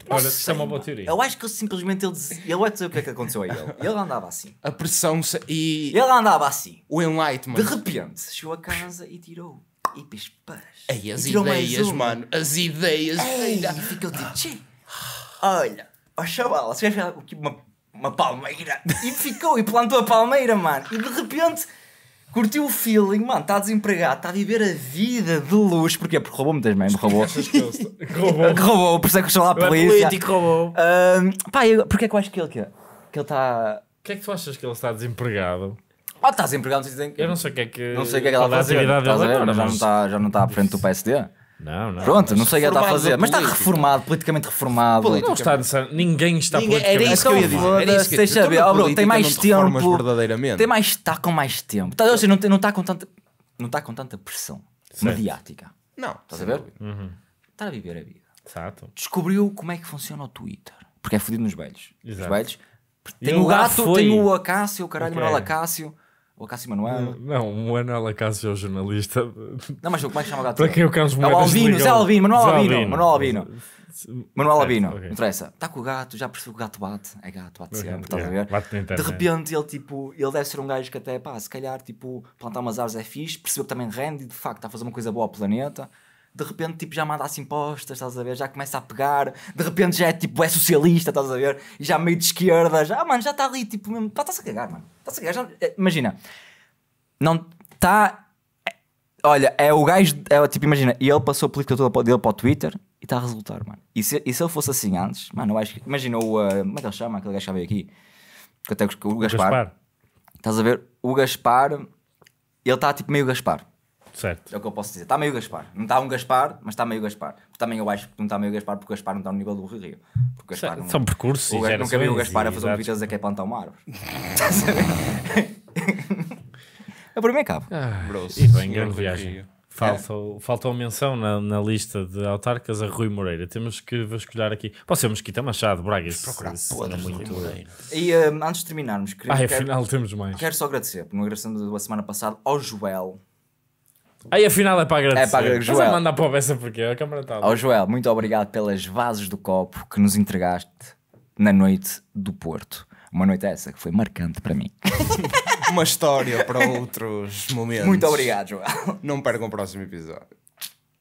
[SPEAKER 1] Olha, isso é
[SPEAKER 2] uma boa teoria. Eu acho que simplesmente ele, des... ele vai dizer o que é que aconteceu a ele. Ele andava assim. A pressão se... e. Ele andava assim. O enlightenment. De repente, chegou a casa e tirou. E pispas. Aí as ideias, um. mano. As ideias. Ei, e ficou tipo, tchê. Olha, oxalá, chaval se tiver uma, uma palmeira. E ficou, e plantou a palmeira, mano. E de repente Curtiu o feeling, mano, está desempregado, está a viver a vida de luz. Porquê? Porque roubou muitas mães roubou. roubou. roubou, por isso é que eu sou lá a é polícia. É político, roubou. Um, pá, eu, porquê é que eu acho que ele que, que ele está... O
[SPEAKER 1] que é que tu achas que ele está desempregado? Ah, está desempregado, não sei dizer... Eu não sei o que é que... Não sei o que é que ela está é a fazer. Tá tá já, não está, já não está à
[SPEAKER 2] frente do PSD. Não, não. Pronto, não sei o que está a fazer. Mas está reformado, politicamente reformado. Não está
[SPEAKER 1] Ninguém está é politicamente Era isso que eu ia dizer. Era é isso que eu ia dizer. Tem mais tempo. Tem
[SPEAKER 2] mais, está com mais tempo. ou tá, seja, assim, não, está com tanta, não está com tanta pressão
[SPEAKER 1] mediática.
[SPEAKER 2] Não. Estás a ver? Está uhum. a viver a vida. Exato. Descobriu como é que funciona o Twitter. Porque é fodido nos velhos. Os velhos. Tem o gato, tem o Acácio, o caralho, o Manuel Acácio o Acácio Manuel.
[SPEAKER 1] Não, o Manuel Acácio é o jornalista. Não, mas como é que chama o gato? Para quem é o Carlos é Moedas É o Alvino, Zé Alvino, Manuel Alvino. Manuel Alvino. Manuel Albino, okay. interessa.
[SPEAKER 2] Está com o gato, já percebeu que o gato bate. É gato, bate sempre, estás a ver? de repente ele, tipo, ele deve ser um gajo que até, pá, se calhar, tipo, plantar umas árvores é fixe, percebeu que também rende e de facto está a fazer uma coisa boa ao planeta de repente tipo, já manda assim postas, estás a ver? Já começa a pegar, de repente já é tipo, é socialista, estás a ver? E já meio de esquerda, já, ah, mano, já está ali, tipo, mesmo, pá, tá, está-se a cagar, mano. Está-se a cagar, já, é, imagina, não está. É, eh, olha, é o gajo, é, tipo, imagina, e ele passou a política toda dele para o Twitter e está a resultar, mano. E se, e se ele fosse assim antes, mano, eu acho que, imagina o, uh, como é que ele chama, aquele gajo que já veio aqui, que até o, o Gaspar. Gaspar. Estás a ver? O Gaspar, ele está tipo meio Gaspar. Certo. É o que eu posso dizer. Está meio Gaspar. Não está um Gaspar, mas está meio Gaspar. Também eu acho que não está meio Gaspar porque o Gaspar não está no nível do Rio. Porque é Gaspar não... São percursos. O... Nunca vi o Gaspar a fazer um vídeo a dizer que é plantar uma árvore. a É por mim é cabo. Ah, Bro, e bem, grande viagem. Falta,
[SPEAKER 1] é. Faltou menção na, na, lista de autarcas a Rui Moreira. Temos que vasculhar aqui. Pode ser Mosquita Machado, Braga. Procurar podres é muito.
[SPEAKER 2] E um, eh, antes de terminarmos, queria, ah, afinal quero, temos mais. Quero só
[SPEAKER 1] agradecer, por uma
[SPEAKER 2] da semana passada, ao Joel,
[SPEAKER 1] Aí afinal é para agradecer. É para agradecer. Joel. Mas mandar para a beça porque a câmera está. Joel,
[SPEAKER 2] muito obrigado pelas vases do copo que nos entregaste na noite do Porto. Uma noite essa que foi marcante para mim.
[SPEAKER 3] Uma história para outros momentos. Muito obrigado, Joel. Não percam o próximo episódio.